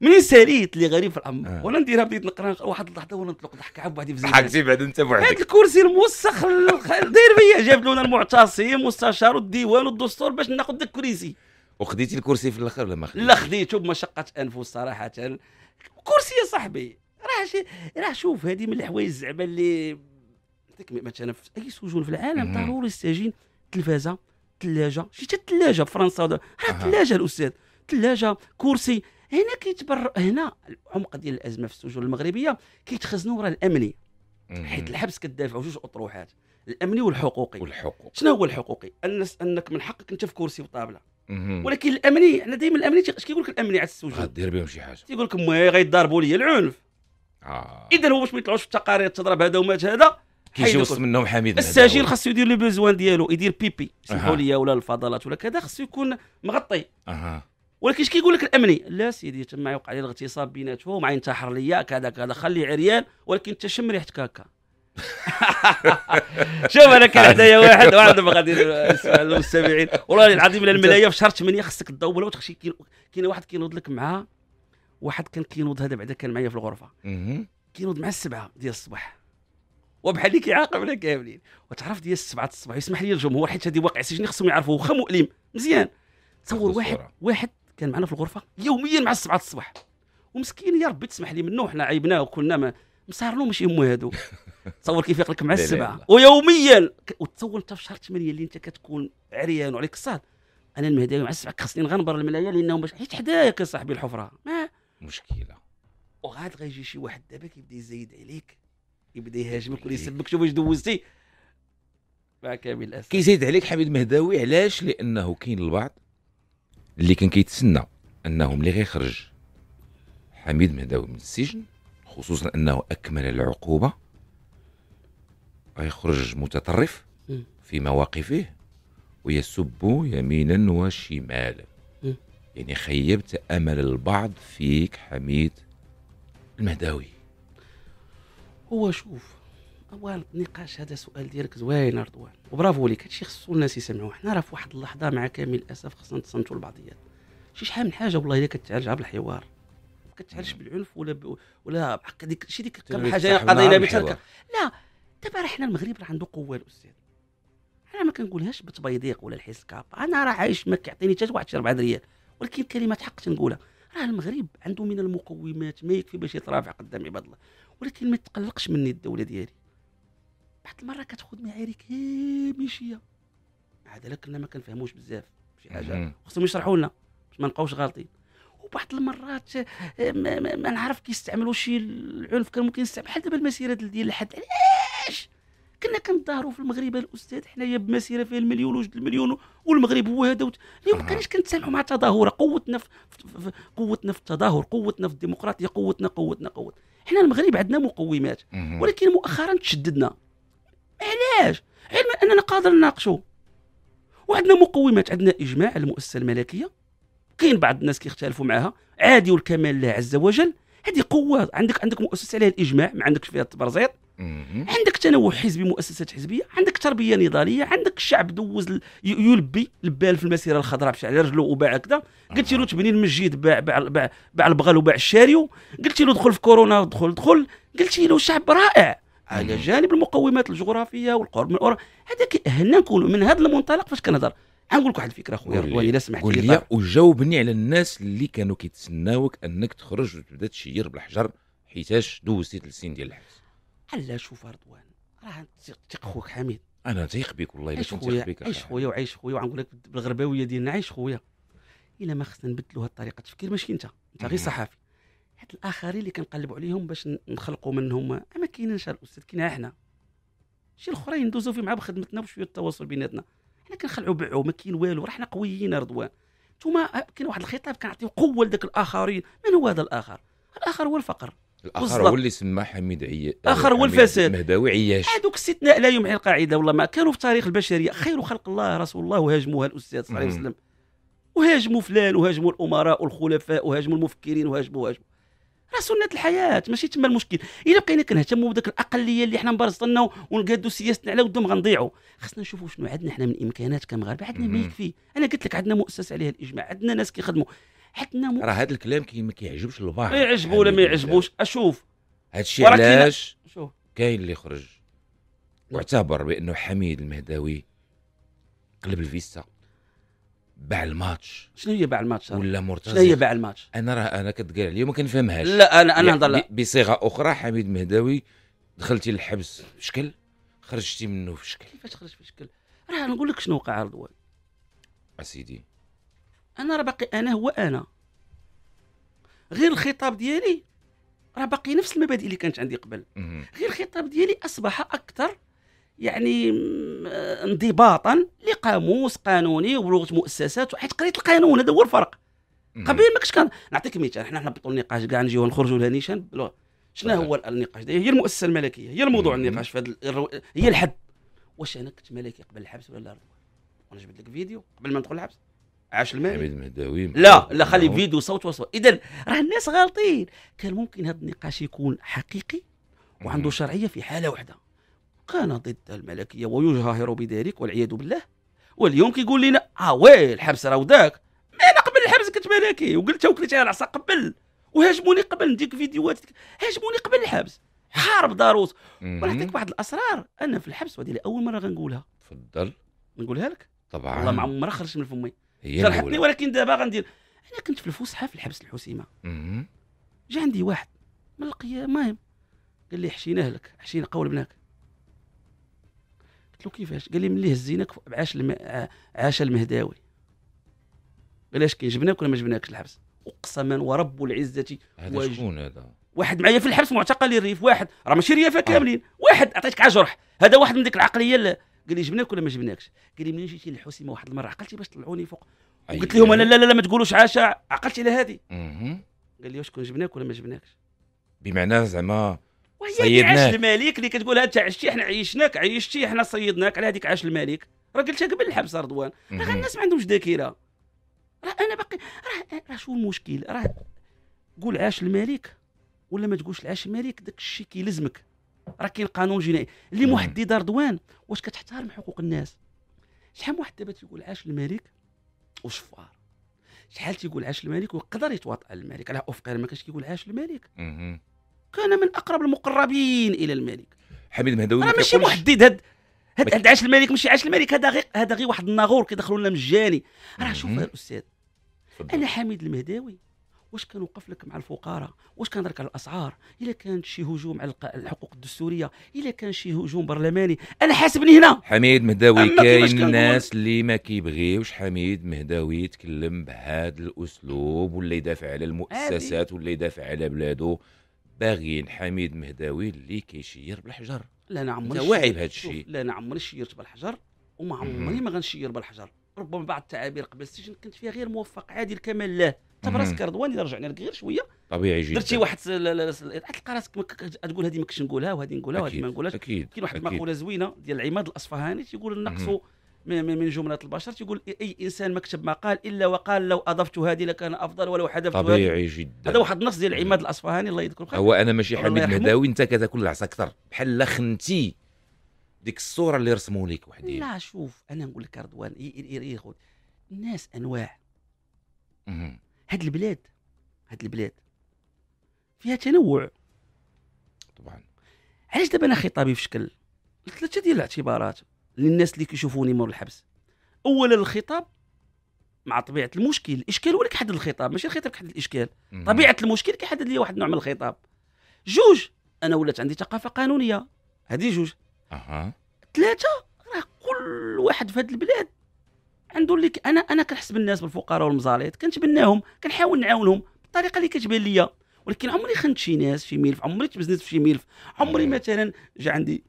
منين ساليت اللي غريب في الامر آه. وانا نديرها بديت نقرا واحد اللحظه وانا نطلق ضحك عب بعدي في زينب ضحكتي بعد انت بوحدك هذا الكرسي الموسخ داير بيا جاب لنا المعتصم والمستشار والديوان والدستور باش ناخذ ذاك الكرسي وخديتي الكرسي في الاخر ولا ما خديتي؟ لا خديته بمشقه انفس صراحه كرسي يا صاحبي راه راه شوف هذه من الحوايج زعما اللي مثلا في اي سجون في العالم ضروري السجين تلفازه ثلاجه شي حتى الثلاجه في فرنسا الثلاجه ثلاجه الاستاذ ثلاجه كرسي هنا كيتبر هنا العمق ديال الازمه في السجون المغربيه كيتخزنوا وراء الامني حيت الحبس كدافع جوج اطروحات الامني والحقوقي والحقوقي شنو هو الحقوقي؟ الناس انك من حقك انت في كرسي وطابله ولكن الامني انا دائما الامني اش كيقول لك الامني على السجون؟ غدير بهم شي حاجه تيقول لك غيضربوا لي العنف آه. اذا هو باش ما يطلعوش في التقارير تضرب هذا ومات هذا كيجي وسط منهم حميد السجين خاصو يدير لو بوزوان ديالو يدير بيبي سمحوا لي ولا الفضلات ولا كذا خاصو يكون مغطي آه. ولكن اش كيقول لك الامني لا سيدي تما يوقع لي الاغتصاب بيناتهم ينتحر ليا كذا كذا خلي عريان ولكن انت شم ريحتك هكا شوف انا كان حدايا واحد واحد ما غادي المستمعين والله العظيم الا الملايه في شهر 8 خصك تضوب ولا تخشي كاين واحد كينوض لك معاه واحد كان كينوض هذا بعدا كان معايا في الغرفه كينوض مع السبعه ديال الصباح وبحال اللي كيعاقبنا كاملين وتعرف ديال السبعه الصباح يسمح لي الجمهور حيت هذه واقع سجني خصهم يعرفوا واخا مؤلم مزيان تصور واحد واحد كان معنا في الغرفه يوميا مع السبعه الصباح ومسكين يا ربي تسمح لي منه حنا عيبناه وكلنا ما مسار له ماشي امه هادو تصور كيف يقلك مع السبعه ويوميا وتصور انت في شهر 8 اللي انت كتكون عريان وعليك الصاد انا المهدي مع السبعه خاصني غنبر الملايين لانهم حيت حدايا يا صاحبي الحفره ما مشكله وغاد غيجي شي واحد دابا كيبدا يزيد عليك يبدا يهاجمك ولا يسبك شوف واش دوزتي مع كامل الاسف كيزيد عليك حميد مهداوي علاش لانه كاين البعض اللي كان كيتسنى انه ملي غيخرج حميد مهداوي من السجن خصوصا انه اكمل العقوبه غيخرج متطرف في مواقفه ويسب يمينا وشمالا يعني خيبت امل البعض فيك حميد المهداوي هو شوف اول نقاش هذا سؤال ديالك زوين رضوان وبرافو ليك هادشي خصو الناس يسمعوه حنا راه في واحد اللحظه مع كامل الاسف خصنا نتصنتوا لبعضيات شي شحال من حاجه والله الا كتعالجها بالحوار ما كتعالجش نعم. بالعنف ولا ب... ولا بحق ديك شي ديك كم حاجه قضينا نعم، بتركه لا دابا راه حنا المغرب راه عنده قوه الاستاذ انا ما كنقولهاش بتبيضيق ولا الحس كاب انا راه عايش ما كيعطيني حتى واحد شي 4 ريال ولكن كلمه حق تنقولها راه المغرب عنده من المقومات ما يكفي باش يترافع قدام عباد الله ولكن ما تقلقش مني الدوله ديالي بعض المره كتاخذ معارك هامشيه مع ذلك كنا ما كنفهموش بزاف شي حاجه خصهم يشرحوا لنا باش ما نبقاوش غالطين وبعض المرات آه، ما, ما, ما نعرف كيستعملوا شي العنف كان ممكن يستعمل بحال دابا المسيره ديال الحد علاش كنا كنظاهروا في المغرب الاستاذ حنايا بمسيره فيها المليون وجد المليون والمغرب هو هذا اليوم ما كانش كنتسامحوا مع التظاهره قوتنا في قوتنا في التظاهر قوتنا في الديمقراطيه قوتنا قوتنا قوتنا حنا المغرب عندنا مقومات ولكن مؤخرا تشددنا علاش علما اننا قادر نناقشوا وعندنا مقومات عندنا اجماع المؤسسه الملكيه كاين بعض الناس كيختلفوا معها عادي والكمال لله عز وجل هذه قوه عندك عندك مؤسسه عليها الاجماع ما عندكش فيها التبرزيط عندك تنوع حزبي مؤسسات حزبيه عندك تربيه نضاليه عندك الشعب دوز يلبي البال في المسيره الخضراء على رجله وباع كذا قلت له تبني المسجد باع باع باع, باع البغال وباع الشاريو قلت له دخل في كورونا دخل دخل قلت له شعب رائع على جانب المقومات الجغرافيه والقرب من الاوروبا هذاك هنا نكون من هذا المنطلق فاش كنهضر غنقول لك واحد الفكره خويا رضواني الا سمحت لي وجاوبني على الناس اللي كانوا كيتسناوك انك تخرج وتبدا تشير بالحجر حيتاش دوزتي ثلاث سنين ديال الحبس الا شوف رضوان راه تيق خوك حميد انا تيق بك والله الا كنت تيق بك عيش خويا وعيش خويا وغنقول لك بالغرباويه ديالنا عيش خويا الا ما خصنا نبدلوا طريقه التفكير ماشي انت انت غير صحافي هاد الاخرين اللي كنقلبوا عليهم باش نخلقوا منهم ما كايناش الاستاذ كاين حنا شي الاخرين ندوزو فيه مع بخدمتنا وشويه التواصل بيناتنا حنا كنخلعوا بعو ما كاين والو راه حنا قويين رضوان انتوما آه، كاين واحد الخطاب كنعطيو قوه لذاك الاخرين من هو هذا الاخر الاخر هو الفقر الاخر هو اللي سمى حميد عي الاخر آه، هو الفساد مهداوي عياش هذوك استثناء لا يمحي القاعده والله ما كانوا في تاريخ البشريه خير خلق الله رسول الله وهاجموها الاستاذ صلى الله عليه وسلم وهاجموا فلان وهاجموا الامراء والخلفاء وهاجموا المفكرين وهاجموا وهاجموا راه سنه الحياه ماشي تما المشكل الا بقينا كنهتموا بذاك الاقليه اللي حنا مبرزطنا ونقادوا سياستنا على ودهم غنضيعوا خصنا نشوفوا شنو عندنا حنا من امكانات كمغاربه عندنا ما يكفي انا قلت لك عندنا مؤسسه عليها الاجماع عندنا ناس كيخدموا حتنا م... راه هذا الكلام كي ما كيعجبش البعض ما يعجبو ولا ما يعجبوش اشوف هذا الشيء علاش كاين اللي خرج واعتبر بانه حميد المهداوي قلب الفيستا باع الماتش شنو هي باع الماتش ولا مرتزق شنو هي باع الماتش انا راه انا كتقال عليا ما كنفهمهاش لا انا انا نهضر يعني بصيغه اخرى حميد المهداوي دخلتي للحبس في شكل خرجتي منه في شكل كيفاش خرجت في شكل راه نقول لك شنو وقع رضوان اسيدي انا راه باقي انا هو انا غير الخطاب ديالي راه باقي نفس المبادئ اللي كانت عندي قبل غير الخطاب ديالي اصبح اكثر يعني انضباطا لقاموس قانوني ولغه مؤسسات حيت قريت القانون هذا هو الفرق قبل ما كنتش كان نعطيك مثال حنا نهبطوا النقاش كاع نجيو نخرجوا لها نيشان شنو هو النقاش هي المؤسسه الملكيه هي الموضوع النقاش في الرو... هي الحد واش انا كنت ملكي قبل الحبس ولا لا وانا جبت لك فيديو قبل ما ندخل الحبس عاش الماء حميد المهداوي لا لا خلي فيديو صوت وصوت اذا راه الناس غالطين كان ممكن هذا النقاش يكون حقيقي وعنده شرعيه في حاله واحده كان ضد الملكيه ويجاهر بذلك والعياذ بالله واليوم كيقول لنا اه وي الحبس راه ذاك ما انا قبل الحبس كنت ملكي وقلتها وكلت العصا قبل وهاجموني قبل نديك فيديوهات هاجموني قبل الحبس حارب داروس ونعطيك واحد الاسرار انا في الحبس وهذه اول مره غنقولها تفضل نقولها لك طبعا والله ما عمرها خرجت من فمي جرحتني ولكن دابا غندير انا كنت في الفسحه في الحبس الحسيمه جا عندي واحد من القيامة المهم قال لي حشيناه لك حشينا قول قلت له كيفاش قال لي ملي هزيناك عاش الم... عاش المهداوي قال لي اش كاين جبناك ولا ما جبناكش الحبس اقسما ورب العزه هذا شكون هذا واحد معايا في الحبس معتقل الريف واحد راه ماشي ريافه كاملين واحد عطيتك على جرح هذا واحد من ديك العقليه قال لي جبناك ولا ما جبناكش قال لي منين جيتي للحسيمه واحد المره عقلتي باش طلعوني فوق أيوة. قلت لهم لا لا لا ما تقولوش عاشا عقلتي على هذه قال لي واش كون جبناك ولا ما جبناكش بمعنى زعما وهي عاش الملك اللي كتقول انت عشتي احنا عيشناك عيشتي احنا صيدناك على هذيك عاش الملك راه قلتها قبل الحبس رضوان راه الناس ما عندهمش ذاكره راه انا باقي راه راه شو المشكل راه قول عاش الملك ولا ما تقولش عاش الملك داك الشيء كيلزمك راه كاين قانون جنائي اللي محدد رضوان واش كتحترم حقوق الناس شحال واحد دابا تيقول عاش الملك وشفار شحال تيقول عاش الملك ويقدر يتواطئ على الملك على افق ما كانش كيقول عاش الملك كان من اقرب المقربين الى الملك حميد المهدوي راه ماشي محدد هاد هاد, هاد عاش الملك ماشي عاش الملك هذا غير هذا غير واحد الناغور كيدخلوا لنا مجاني راه شوف الاستاذ انا حميد المهداوي واش كان وقف لك مع الفقراء واش كان درك على الاسعار الا كان شي هجوم على الحقوق الدستوريه الا كان شي هجوم برلماني انا حاسبني هنا حميد مهداوي كاين الناس اللي ما كيبغيوش حميد مهداوي يتكلم بهذا الاسلوب ولا يدافع على المؤسسات ولا يدافع على بلاده باغيين حميد مهداوي اللي كيشير بالحجر لا انا عمري واعي بهذا الشيء لا انا عمري شيرت بالحجر وما عمري ما غنشير بالحجر ربما بعض التعابير قبل السجن كنت فيها غير موفق عادي الكمال الله انت براسك رضوان رجعنا لك غير شويه طبيعي جدا درتي واحد تلقى راسك تقول هذه ما كنتش نقولها وهذه نقولها وهذه ما نقولهاش اكيد كاين واحد المقوله زوينه ديال العماد الاصفهاني تيقول نقصوا من جمله البشر تيقول إيه، اي انسان ما كتب ما قال الا وقال لو اضفت هذه لكان افضل ولو حذفت طبيعي هذه. جدا هذا واحد النص ديال عماد الاصفهاني الله يذكره بالخير هو انا ماشي حميد مهداوي انت كل العصا اكثر بحال خنتي ديك الصوره اللي رسموا لك وحدين لا شوف انا نقول لك رضوان الناس انواع هاد البلاد هاد البلاد فيها تنوع طبعا علاش دابا انا خطابي في شكل ثلاثه ديال الاعتبارات للناس اللي كيشوفوني مور الحبس اولا الخطاب مع طبيعه المشكل الاشكال هو اللي كيحدد الخطاب ماشي الخطاب كيحدد الاشكال مم. طبيعه المشكل كيحدد لي واحد النوع من الخطاب جوج انا ولات عندي ثقافه قانونيه هذه جوج اها ثلاثه راه كل واحد في هذه البلاد عنده اللي ك... انا انا كنحس بالناس بالفقراء والمزاليط كنتبناهم كنحاول نعاونهم بالطريقه اللي كتبان ليا ولكن عمري خنت شي ناس شي ملف عمري تبزنت في شي ملف عمري مثلا جا عندي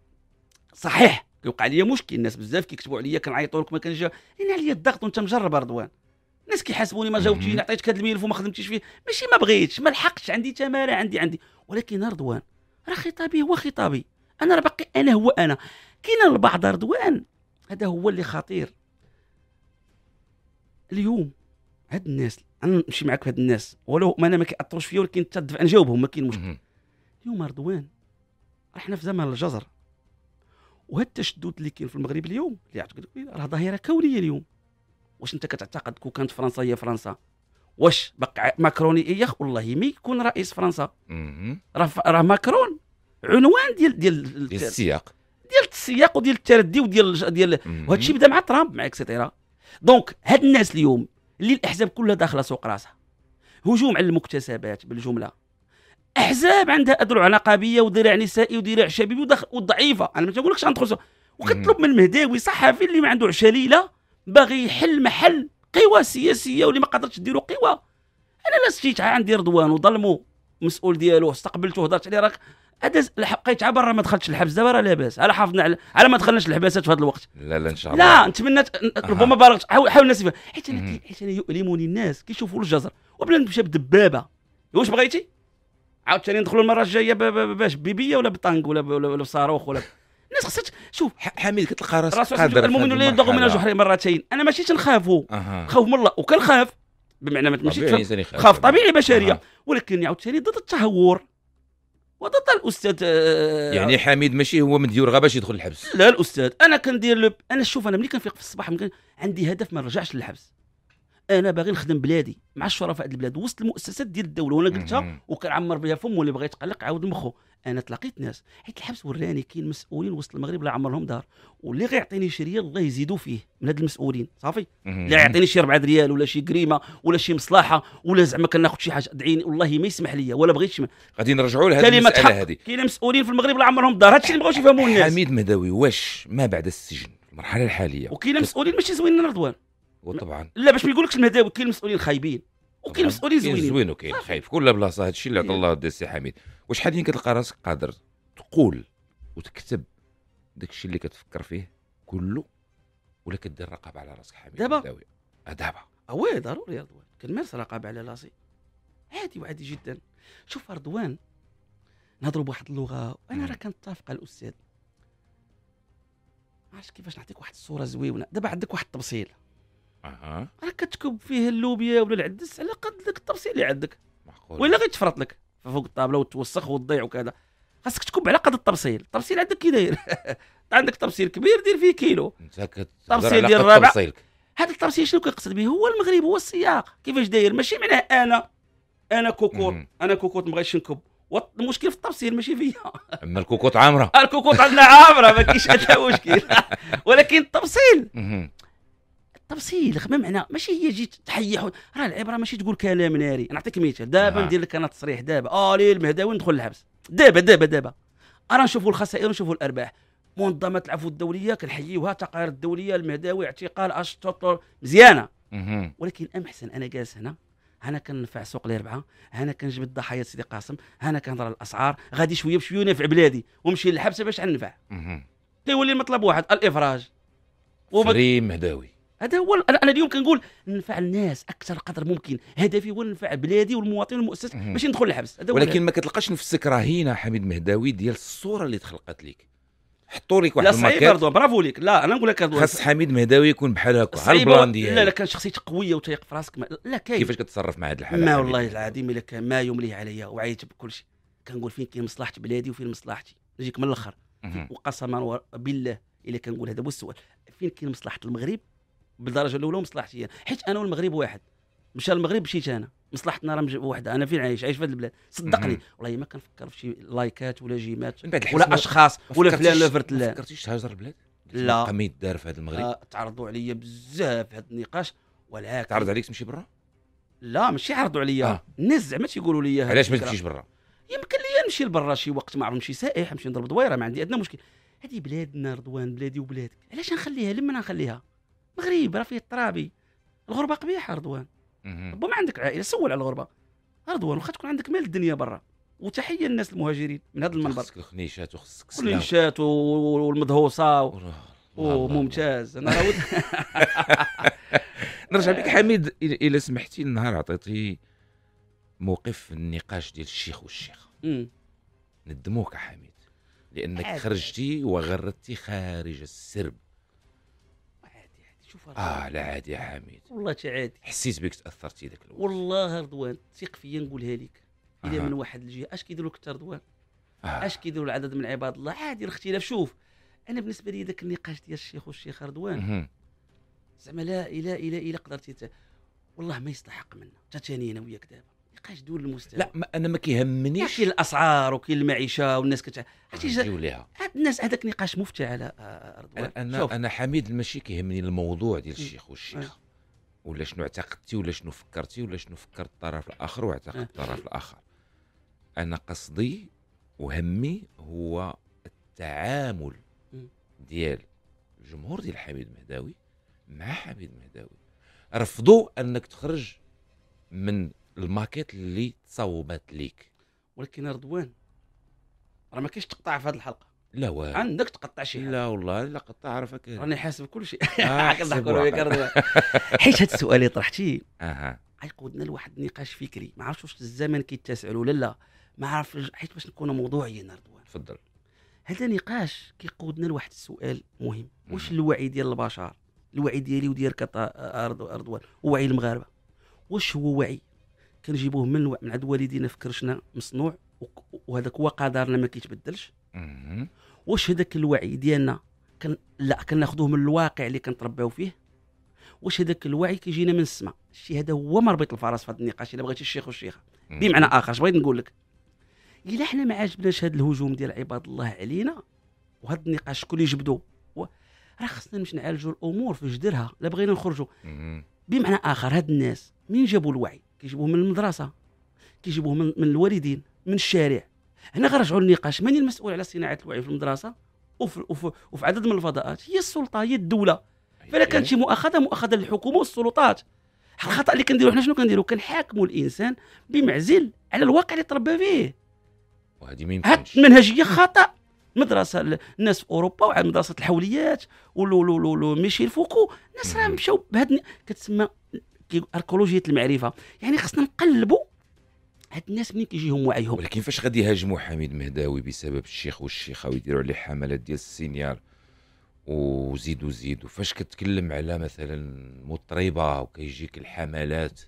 صحيح كيوقع لي مشكل الناس بزاف كيكتبوا عليا كنعيطوا لك ما كنجا لان عليا الضغط وانت مجرب رضوان الناس كيحاسبوني ما جاوبتيني عطيتك هذا الملف وما خدمتيش فيه ماشي ما بغيتش ما لحقتش عندي تماره عندي عندي ولكن رضوان راه خطابي هو خطابي انا راه باقي انا هو انا كاين البعض رضوان هذا هو اللي خطير اليوم هاد الناس انا نمشي معاك في هاد الناس ولو ما انا ما كيأثروش فيا ولكن حتى نجاوبهم ما كاين مشكل اليوم رضوان رحنا في زمن الجزر وهذا التشدد اللي كاين في المغرب اليوم اللي عطيتك راه ظاهره كونيه اليوم واش انت كتعتقد كون كانت فرنسا هي فرنسا واش بقى ماكروني يا والله ما يكون رئيس فرنسا راه راه ماكرون عنوان ديال ديال ديال السياق ديال السياق وديال التردي وديال ديال وهذا الشيء بدا مع ترامب مع اكسيتيرا دونك هاد الناس اليوم اللي الاحزاب كلها داخله سوق راسها هجوم على المكتسبات بالجمله احزاب عندها اذرع نقابيه ودراع نسائي ودراع شبابي وضعيفه انا ما تنقولكش غندخل وكتطلب من المهداوي صحفي اللي ما عنده عشليله باغي يحل محل قوى سياسيه واللي ما قدرتش ديروا قوى انا لا عندي رضوان وظلموا مسؤول ديالو استقبلته هضرت عليه راك هذا لقيت عبر راه ما دخلتش الحبس دابا راه لاباس على حافظنا على على ما دخلناش الحباسات في هذا الوقت لا لا ان شاء الله لا نتمنى ربما بارغت حاول الناس حيت انا حيت انا يؤلمني الناس كيشوفوا الجزر وبلا نمشي بدبابه واش بغيتي عاوتاني ندخلوا المره الجايه باش بيبيه ولا بطانك ولا ولا بصاروخ ولا الناس خصها شوف حميد كتلقى راسك قادر المؤمن لا يضغ من الجحر مرتين انا ماشي تنخافوا نخاف خوف من الله وكنخاف بمعنى ما تمشيش خاف طبيعي بشريه آه. ولكن عاوتاني ضد التهور وضد الاستاذ آه يعني حميد ماشي هو من ديور باش يدخل الحبس لا الاستاذ انا كندير انا شوف انا ملي كنفيق في الصباح عندي هدف ما نرجعش للحبس انا باغي نخدم بلادي مع الشرفاء البلاد وسط المؤسسات ديال الدوله وانا قلتها وكنعمر بها فم اللي بغى يتقلق عاود مخه انا تلاقيت ناس حيت الحبس وراني كاين مسؤولين وسط المغرب لا عمرهم دار واللي غيعطيني شي ريال الله يزيدو فيه من هاد المسؤولين صافي لا يعطيني شي 4 ريال ولا شي كريمه ولا شي مصلحه ولا زعما كناخذ شي حاجه دعيني والله ما يسمح لي ولا بغيتش غادي نرجعوا لهاد المساله هذه كاين مسؤولين في المغرب لا عمرهم دار هادشي اللي بغاو يفهموا الناس حميد مهداوي واش ما بعد السجن المرحله الحاليه وكاين مسؤولين ماشي زوينين رضوان وطبعا لا باش ما يقولكش المهداوي كاين مسؤولين خايبين وكاين مسؤولين زوينين زوين وكاين خايب في كل بلاصه هذا الشيء اللي عطى إيه. الله السي حميد واش حاليا كتلقى راسك قادر تقول وتكتب داك الشيء اللي كتفكر فيه كله ولا كدير رقابه على راسك حميد دابا آه، دابا آه، وي ضروري يا رضوان كنمارس رقابه على راسي عادي وعادي جدا شوف رضوان نهضروا بواحد اللغه وانا راه كنتفق الاستاذ ما عرفتش كيفاش نعطيك واحد الصوره زويونه دابا عندك واحد التبصيله اها راه كتكب فيه اللوبيا ولا العدس على قد داك الطرسي اللي عندك معقول ولا تفرط لك فوق الطابله وتوسخ وتضيع وكذا خاصك تكب على قد الترسيل الترسيل عندك كي داير عندك ترسيل كبير دير فيه كيلو انت ديال الرابع هذا الترسيل شنو كيقصد به هو المغرب هو السياق كيفاش داير ماشي معناه انا انا كوكوط انا كوكوط ما بغيتش نكب المشكل في التفسير ماشي فيا اما الكوكوط عامره الكوكوط عندنا عامره ما كاينش حتى مشكل ولكن التفصيل تبسيط ما معنى ماشي هي جيت تحيح راه العبره ماشي تقول كلام ناري نعطيك مثال دابا آه. ندير لك انا تصريح دابا اه المهداوي ندخل الحبس دابا دابا دابا راه نشوفوا الخسائر ونشوفوا الارباح منظمه العفو الدوليه كنحييوها التقارير الدوليه المهداوي اعتقال اشطر مزيانه ولكن ام حسن انا جالس هنا انا كنفع سوق الاربعه انا كنجبد الضحايا سيدي قاسم انا كنهضر على الاسعار غادي شويه بشويه نافع بلادي ونمشي للحبس باش ننفع تيولي المطلب واحد الافراج وبك... فري مهداوي هذا هو انا اليوم كنقول ننفع الناس اكثر قدر ممكن هدفي هو ننفع بلادي والمواطن والمؤسس باش ندخل الحبس هذا ولكن ما كتلقاش نفسك رهينه حميد مهداوي ديال الصوره اللي تخلقت لك حطوا لك واحد لا صعيب برضو برافو ليك لا انا نقول لك خاص حميد مهداوي يكون بحال هكا على البلان ديالو لا لا كان شخصيتك قويه وتيق في راسك لا كاين كيفاش كتصرف مع هذه الحاله ما والله العظيم الا كان ما يمليه عليا وعيت بكل شيء كنقول فين كاين مصلحه بلادي وفين مصلحتي نجيك من الاخر وقسما بالله الا كنقول هذا هو السؤال فين كاين مصلحه المغرب بالدرجه الاولى ومصلحتي حيت انا والمغرب واحد مشى المغرب مشيت انا مصلحتنا راه وحده انا فين عايش عايش في هذه البلاد صدقني والله ما كنفكر في شي لايكات ولا جيمات ولا اشخاص ولا فلان ولا فرت لا ما فكرتيش تهاجر البلاد لا ما دار في هذا المغرب آه تعرضوا عليا بزاف هذا النقاش ولكن تعرض عليك تمشي برا لا ماشي عرضوا عليا آه. الناس زعما تيقولوا لي علاش ما تمشيش برا يمكن لي نمشي لبرا شي وقت ما عرفت نمشي سائح نمشي نضرب دويره ما عندي ادنى مشكل هذه بلادنا رضوان بلادي وبلادك علاش نخليها لما نخليها مغرب راه فيه الترابي الغربه قبيحه رضوان ربما عندك عائله سول على الغربه رضوان واخا تكون عندك مال الدنيا برا وتحيه للناس المهاجرين من هذا المنبر خصك الخنيشات وخصك الخنيشات والمدهوسه و... وممتاز انا ود... نرجع بك حميد الى سمحتي النهار عطيتي موقف النقاش ديال الشيخ والشيخه ندموك حميد لانك خرجتي وغردتي خارج السرب شوف اه لا عادي يا حميد والله تا عادي حسيت بك تاثرتي ذاك الوقت والله رضوان ثق فيا نقولها لك الا آه. من واحد الجهه اش كيديروا كثر رضوان آه. اش كيديروا العدد من عباد الله عادي الاختلاف شوف انا بالنسبه لي ذاك النقاش ديال الشيخ والشيخ رضوان زعما لا الا الا الا قدرتي والله ما يستحق منا حتى انا وياك دابا يبقاش دول المستوى لا ما انا ما كيهمنيش كاين الاسعار وكاين المعيشه والناس كت عرفتي آه، هاد الناس هذاك نقاش مفتي على آه، رضوان انا شوف. انا حميد ماشي كيهمني الموضوع ديال الشيخ والشيخ آه. ولا شنو اعتقدتي ولا شنو فكرتي ولا شنو فكر الطرف الاخر واعتقد الطرف الاخر انا قصدي وهمي هو التعامل ديال الجمهور ديال حميد مهداوي مع حميد مهداوي رفضوا انك تخرج من الماكيت اللي تصوبت ليك ولكن رضوان راه ما كاينش تقطع في هذه الحلقه لا والو عندك تقطع شي لا والله لا قطع عرفك راني حاسب كل شيء رضوان حيت هذا السؤال اللي طرحتيه اها غيقودنا لواحد النقاش فكري ما عرفتش واش الزمن كيتسع ولا لا ما عرف حيت باش نكونوا موضوعيين رضوان تفضل هذا نقاش كيقودنا لواحد السؤال مهم واش الوعي ديال البشر الوعي ديالي وديالك رضوان ووعي المغاربه واش هو وعي كنجيبوه من من عند والدينا في كرشنا مصنوع وهذاك هو قدرنا ما كيتبدلش واش هذاك الوعي ديالنا كان لا كناخذوه من الواقع اللي كنترباو فيه واش هذاك الوعي كيجينا من السماء الشيء هذا هو مربط الفرس في هذا النقاش الا بغيتي الشيخ والشيخه بمعنى اخر اش بغيت نقول لك الا حنا ما عجبناش هذا الهجوم ديال عباد الله علينا وهذا النقاش شكون اللي جبدوا راه خصنا نمشي نعالجوا الامور في جدرها لا بغينا نخرجوا بمعنى اخر هاد الناس مين جابوا الوعي كيجيبوه من المدرسه كيجيبوه من, من الوالدين من الشارع هنا غنرجعوا للنقاش من المسؤول على صناعه الوعي في المدرسه وفي, وفي, وفي عدد من الفضاءات هي السلطه هي الدوله فلا كانت شي مؤاخذه مؤاخذه للحكومه والسلطات الخطا اللي كنديرو حنا شنو كنديرو كنحاكموا الانسان بمعزل على الواقع اللي تربى فيه وهذه ما يمكنش المنهجيه خطا مدرسه الناس في اوروبا وعاد مدرسه الحوليات ولو لو لو, لو ميشيل فوكو الناس راه مشاو بهاد كتسمى اركولوجيه المعرفه يعني خصنا نقلبوا هاد الناس منين كيجيهم وعيهم ولكن فاش غادي يهاجموا حميد مهداوي بسبب الشيخ والشيخه ويديروا عليه حملات ديال السينيال وزيد وزيد وفاش كتكلم على مثلا مطربه وكيجيك الحملات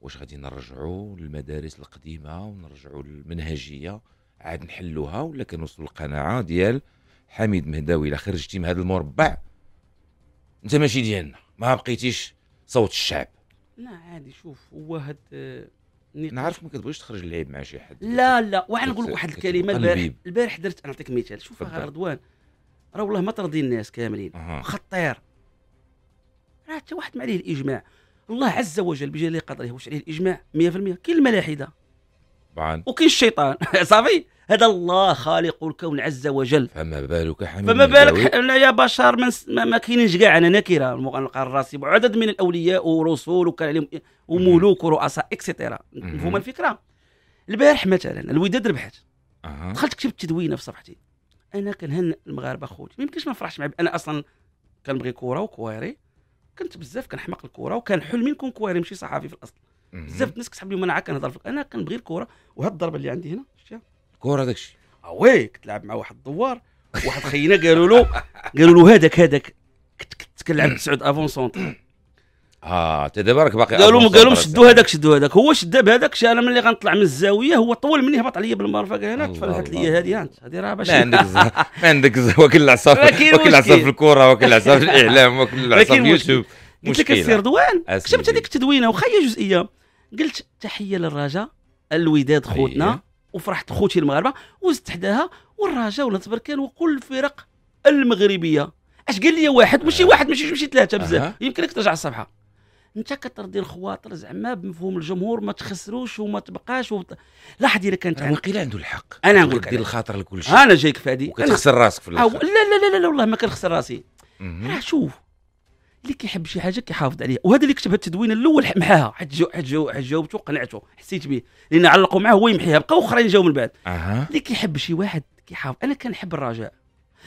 واش غادي نرجعوا للمدارس القديمه ونرجعوا للمنهجيه عاد نحلوها ولا كنوصلوا للقناعه ديال حميد مهداوي الا خرجتي من هذا المربع انت ماشي ديالنا ما بقيتيش صوت الشعب لا عادي شوف هو هاد آه، نيق... نعرف ما كتبغيش تخرج اللعيب مع شي حد لا لا وعن نقول لك واحد الكلمه البارح البارح درت نعطيك مثال شوف رضوان راه والله ما ترضي الناس كاملين أه. خطير راه حتى واحد ما عليه الاجماع الله عز وجل بجلال قدره واش عليه الاجماع 100% كاين الملاحده طبعا وكاين الشيطان صافي هذا الله خالق الكون عز وجل فما بالك حميد فما بالك انا يا بشر من س... ما, ما كاينينش كاع انا نكره نلقى راسي عدد من الاولياء ورسول وكان عليهم إيه، وملوك ورؤساء اكسيتيرا مفهوم الفكره البارح مثلا الوداد ربحت دخلت كتبت تدوينه في صفحتي انا كنهن المغاربه خوتي ما يمكنش ما نفرحش مع انا اصلا كنبغي كوره وكواري كنت بزاف كنحمق الكوره وكان حلمي نكون كواري ماشي صحافي في الاصل بزاف الناس كتحب اليوم انا عا كنهضر انا كنبغي الكره وهاد الضربه اللي عندي هنا شتيها الكره اه وي كتلعب مع واحد الدوار واحد خينا قالوا له قالوا له هذاك هذاك كنت كنت كنلعب تسعود افون سونتر اه انت دابا راك باقي قالوا قالوا شدوا هذاك شدوا هذاك هو شد بهذاك انا ملي غنطلع من الزاويه هو طول مني هبط عليا بالمرفق هنا تفلحت لي هذه انت هذه راه باش ما عندك ما عندك وكل العصا وكل العصا في الكره وكل العصا في الاعلام وكل العصا في يوتيوب قلت لك السي رضوان كتبت هذيك التدوينه وخا جزئيه قلت تحيه للرجاء الوداد خوتنا إيه. وفرحت خوتي المغاربه وزدت حداها والرجاء ولا تبركان وكل الفرق المغربيه اش قال لي واحد ماشي واحد ماشي ماشي ثلاثه بزاف يمكن يمكنك ترجع الصفحه انت كترضي الخواطر زعما بمفهوم الجمهور ما تخسروش وما تبقاش وبت... لاحظ الا كانت عندك وقيله عنده الحق انا نقول لك دير الخاطر لكل شيء انا جايك في هذه وكتخسر أنا... راسك في الاخر لا لا لا, لا والله ما كنخسر راسي راه شوف اللي كيحب شي حاجه كيحافظ عليها وهذا اللي كتب التدوين الاول محاها حيت جو حيت جو حيت جاوبته وقنعته حسيت به لان علقوا معاه هو يمحيها بقاو اخرين جاوا من بعد أه. اللي كيحب شي واحد كيحافظ انا كنحب الرجاء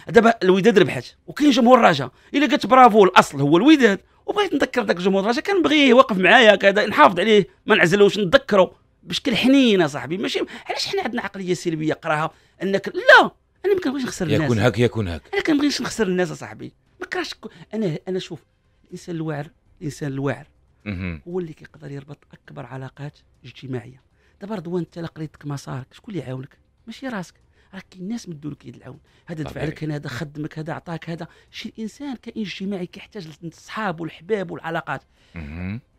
دابا الوداد ربحت وكاين جمهور الرجاء الا قلت برافو الاصل هو الوداد وبغيت نذكر ذاك الجمهور الرجاء كنبغيه واقف معايا كذا نحافظ عليه ما نعزلوش نذكره بشكل حنين صاحبي ماشي علاش حنا عندنا عقليه سلبيه قراها انك لا انا ما كنبغيش نخسر الناس يكون هاك يكون هاك انا كنبغيش نخسر الناس صاحبي ما كراش انا انا شوف الانسان الواعر الانسان الواعر هو اللي كيقدر يربط اكبر علاقات اجتماعيه دابا رضوان انت لا قريتك مسارك شكون اللي يعاونك ماشي راسك راه كاين ناس مدوا لك يد العون هذا دفع لك هنا هذا خدمك هذا عطاك هذا شي الانسان كائن اجتماعي كيحتاج للصحاب والحباب والعلاقات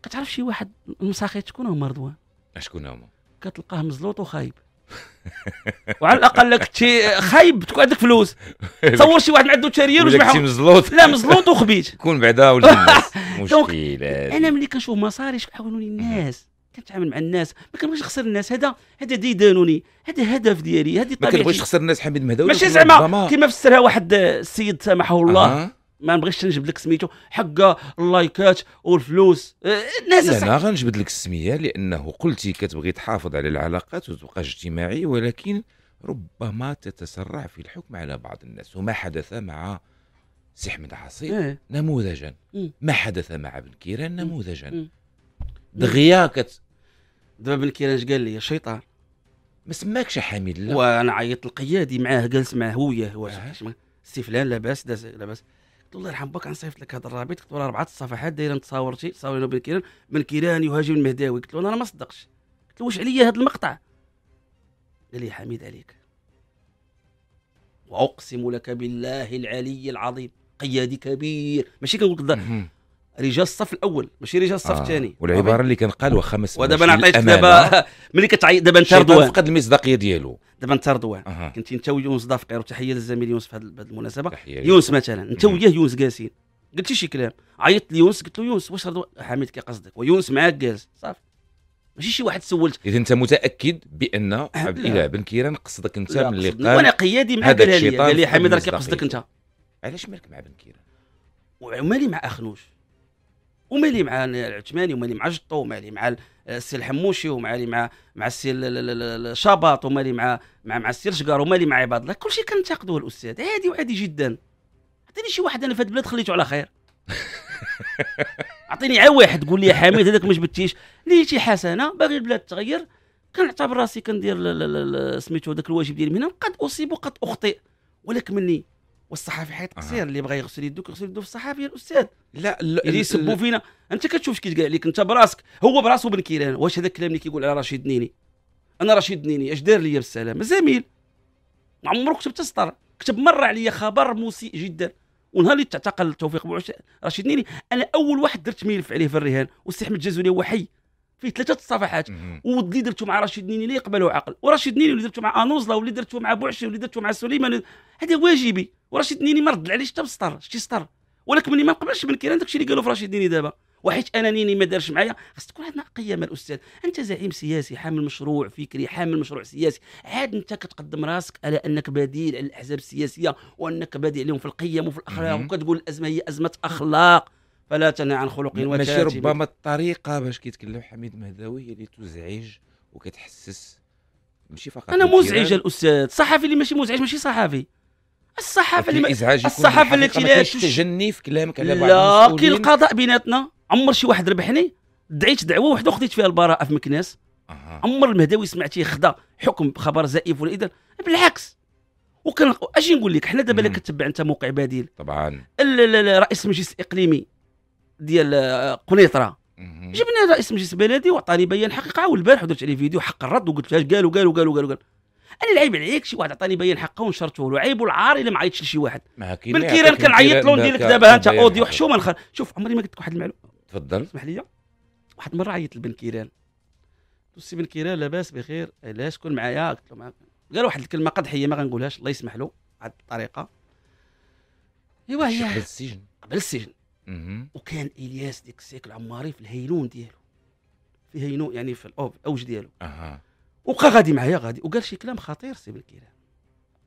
كتعرف شي واحد المساخيط شكون هما رضوان شكون هما كتلقاه مزلوط وخايب وعلى الاقل لك شي خايب تكون عندك فلوس تصور شي واحد عنده تريال وجمع مزلوط لا مزلوط وخبيت كون بعدا ولا مشكل انا ملي كنشوف مصاري حاولوني الناس كنتعامل مع الناس ما كنبغيش نخسر الناس هذا هذا ديدانوني هذا الهدف ديالي هذه ما كنبغيش نخسر الناس حميد مهداوي ماشي زعما كما فسرها واحد السيد سامحه الله آه. ما نبغيش نجبد لك سميتو حق اللايكات والفلوس آه، الناس لا انا غنجبد لك السميه لانه قلتي كتبغي تحافظ على العلاقات وتبقى اجتماعي ولكن ربما تتسرع في الحكم على بعض الناس وما حدث مع سي احمد عاصي إيه. نموذجا ما حدث مع بن كيران نموذجا دغيا كت دابا بن كيران اش قال لي شيطان ما سماكش حميد لا وانا عيطت القيادي معاه جالس معاه هو وياه سي فلان لاباس لاباس قلت الله يرحم باك نصيفط لك هذا الرابط كتب اربعه الصفحات دايرين نتصاور شي بن كيران بن كيران يهاجم المهداوي قلت له انا ما صدقش قلت له واش عليا هذا المقطع قال لي حميد عليك واقسم لك بالله العلي العظيم قيادي كبير ماشي كنقول رجال الصف الاول ماشي رجال الصف آه. الثاني آه. والعباره اللي كان قالوها خمس ودابا انا عطيتك دابا ملي كتعيط دابا انت رضوان فقد المصداقيه ديالو دابا انت رضوان آه. كنت انت ويونس دافقير وتحيه للزميل يونس في هذه المناسبه يونس مثلا انت وياه يونس جالسين قلتي شي كلام عيطت ليونس قلت له يونس واش رضوان حميد كي قصدك ويونس معاك جالس صافي ماشي شي واحد سولت اذا انت متاكد بان عبد أه، الاله بن كيران قصدك انت من اللي قال وانا قيادي مع قال لي حميد راه كيقصدك انت علاش مالك مع بن كيران ومالي مع اخنوش ومالي مع العثماني ومالي مع جطو ومالي مع السي الحموشي ومالي مع مع السي الشباط ومالي مع مع مع السي الشقار ومالي مع عباد الله كلشي كنتاقدوه الاستاذ عادي وعادي جدا عطيني شي واحد انا في هاد البلاد خليته على خير عطيني عا واحد قول لي حميد هذاك ما جبتيش ليتي حسنه باغي البلاد تغير كنعتبر راسي كندير سميتو هذاك الواجب ديالي من هنا قد اصيب وقد اخطئ ولكن مني والصحفي حيت قصير اللي بغى يغسل يدو يغسل يدو في الصحافي يا الاستاذ لا اللي يسبوا فينا انت كتشوف كي قال عليك انت براسك هو براسو بن كيران واش هذا الكلام اللي كيقول على رشيد نيني انا رشيد نيني اش دار ليا بالسلامه زميل ما عمرو كتبت سطر كتب مره عليا خبر مسيء جدا ونهار اللي تعتقل توفيق رشيد نيني انا اول واحد درت ملف عليه في الرهان والسي احمد الجزولي هو حي فيه ثلاثه الصفحات واللي درته مع رشيد نيني لا يقبله عقل ورشيد نيني اللي درته مع انوزلا واللي درته مع بوعشي واللي درته مع سليمان هذا واجبي ورشيد نيني ما رد عليه حتى بسطر شتي سطر ولكن مني ما نقبلش من كيران داكشي اللي قالوا في رشيد نيني دابا وحيت انا نيني ما دارش معايا خاص تكون عندنا قيم الاستاذ انت زعيم سياسي حامل مشروع فكري حامل مشروع سياسي عاد انت كتقدم راسك على انك بديل على الاحزاب السياسيه وانك بديل عليهم في القيم وفي الاخلاق وكتقول الازمه هي ازمه اخلاق فلا تنع عن خلق وتاتي ماشي ربما الطريقه باش كيتكلم حميد مهداوي هي اللي تزعج وكتحسس ماشي فقط انا مزعج الاستاذ صحفي اللي ماشي مزعج ماشي صحفي الصحافه اللي الصحافه التي لا تجني في كلامك على بعض لا كي القضاء بيناتنا عمر شي واحد ربحني دعيت دعوه وحده خديت فيها البراءه في مكناس أه. عمر المهداوي سمعتيه خدا حكم خبر زائف ولا اذا بالعكس وكان اجي نقول لك حنا دابا اللي كتبع انت موقع بديل طبعا رئيس المجلس الاقليمي ديال آه، قنيطره جبنا رئيس مجلس بلدي وعطاني بيان حقه والبارح درت عليه فيديو حق الرد وقلت فيها قالوا قالوا قالوا قالوا قال انا العيب عليك شي واحد عطاني بيان حقه ونشرته له عيب العار الا ما عيطش لشي واحد من كيران كنعيط له ندير لك دابا انت اوديو حشومه نخر شوف عمري ما قلت لك واحد المعلومه تفضل اسمح لي واحد المره عيطت لبن كيران السي بن كيران لاباس بخير علاش كون معايا قلت له معاك قال واحد الكلمه قدحيه ما غنقولهاش الله يسمح له بهذه الطريقه ايوا هي قبل السجن قبل السجن وكان الياس ديك السيك العماري في الهيلون ديالو في هينو يعني في الاوج ديالو اها وبقى غادي معايا غادي وقال شي كلام خطير سي بالكيران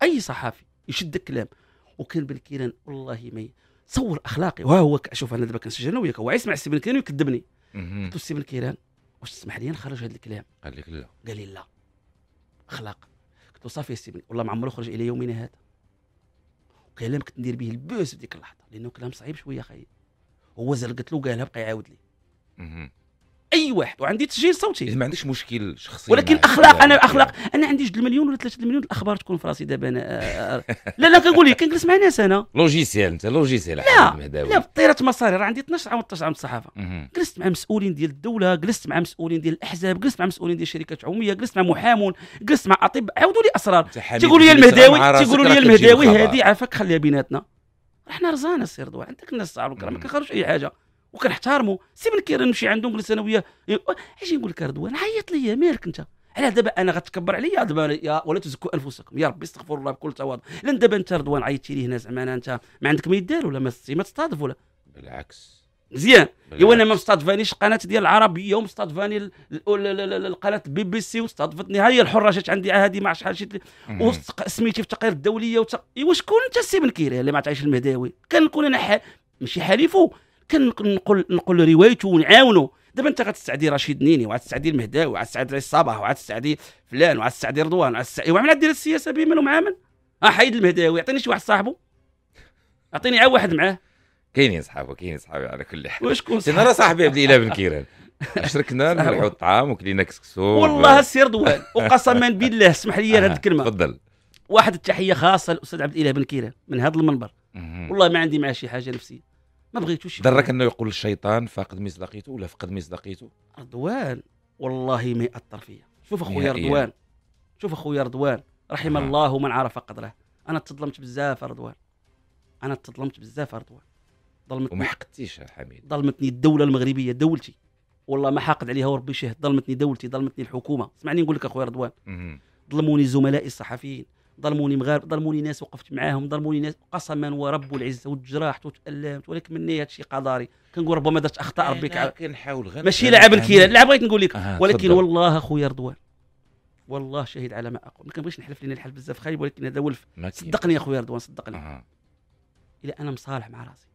اي صحافي يشد الكلام وكان بالكيران والله ما صور اخلاقي وها هو شوف انا دابا كنسجل انا وياك هو يسمع سي بالكيران ويكذبني قلت له سي بالكيران واش تسمح لي نخرج هذا الكلام قال لك لا قال لي لا اخلاق قلت له صافي سي والله ما عمره خرج الى يومنا هذا كلام كنت ندير به البوس في ديك اللحظه لانه كلام صعيب شويه خايب هو زلقت له قالها بقى يعاود لي اي واحد وعندي تسجيل صوتي ما عنديش مشكل شخصي ولكن اخلاق انا اخلاق انا عندي جد مليون ولا ثلاثه مليون الاخبار تكون في راسي دابا انا آه، آه، لا لا كنقول لك كنجلس مع ناس انا لوجيسيال انت لوجيسيال لا لا طيره مصاري راه عندي 12 عام 12 عام الصحافه جلست مع مسؤولين ديال الدوله جلست مع مسؤولين ديال الاحزاب جلست مع مسؤولين ديال الشركات العموميه جلست مع محامون جلست مع اطباء عاودوا لي اسرار تيقولوا لي المهداوي تيقولوا لي المهداوي هذه عافاك خليها بيناتنا احنا رزانا سير رضوان عندك الناس الصعب الكرام ما كنخرجوش اي حاجه وكنحتارمو سي من كير نمشي عنده نجلس انا وياه اجي نقول لك رضوان عيط ليا مالك انت علاه دابا انا غتكبر عليا دابا ولا تزكوا انفسكم يا ربي استغفر الله بكل تواضع لان دابا انت رضوان عيطتي ليه هنا زعما انت ما عندك ما يدار ولا ما تستضاف ولا بالعكس مزيان ايوا انا ما مستضفانيش القناه ديال العربيه ومستضفاني القناه بي بي سي واستضفتني هي الحره جات عندي عهدي مع شحال شيت وسميتي في التقارير الدوليه وت... ايوا شكون انت السي بن كيري اللي ما تعيش المهداوي كنكون انا ح... ماشي حليفه كنقول نقول روايته ونعاونه دابا انت غتستعدي رشيد نيني وغتستعدي المهداوي وغتستعدي الصباح وغتستعدي فلان وغتستعدي رضوان وغتستعدي وعمال دير السياسه بمن ومع من؟ اه حيد المهداوي عطيني شي واحد صاحبه اعطيني عا واحد معاه كاين اصحابه كاينين صحابي على كل حال وشكون صحابه انا صاحبي عبد الاله بن كيران شركنا نلعبوا الطعام وكلينا كسكسو والله السير دوال وقسما بالله اسمح لي هذه الكلمه تفضل واحد التحيه خاصه للاستاذ عبد الاله بن كيران من هذا المنبر والله ما عندي معاه شي حاجه نفسيه ما بغيتوش درك انه يقول الشيطان فاقد مصداقيته ولا فقد مصداقيته رضوان والله ما ياثر فيا شوف اخويا رضوان شوف اخويا رضوان رحم الله من عرف قدره انا تظلمت بزاف رضوان انا تظلمت بزاف رضوان ظلمتني وما حقتيش حميد ظلمتني الدوله المغربيه دولتي والله ما حاقد عليها وربي شهد ظلمتني دولتي ظلمتني الحكومه اسمعني نقول لك اخويا رضوان ظلموني زملائي الصحفيين ظلموني مغارب ظلموني ناس وقفت معاهم ظلموني ناس قسما ورب العزه وتجرحت وتالمت ولكن مني هذا الشيء قدري كنقول ربما درت اخطاء ربي كنحاول غير ماشي لعب الكيلان لعب بغيت نقول لك آه ولكن صدر. والله اخويا رضوان والله شهيد على ما اقول ما كنبغيش نحلف لنا الحلف بزاف خايب ولكن هذا ولف صدقني اخويا رضوان صدقني آه. الى انا مصالح مع راسي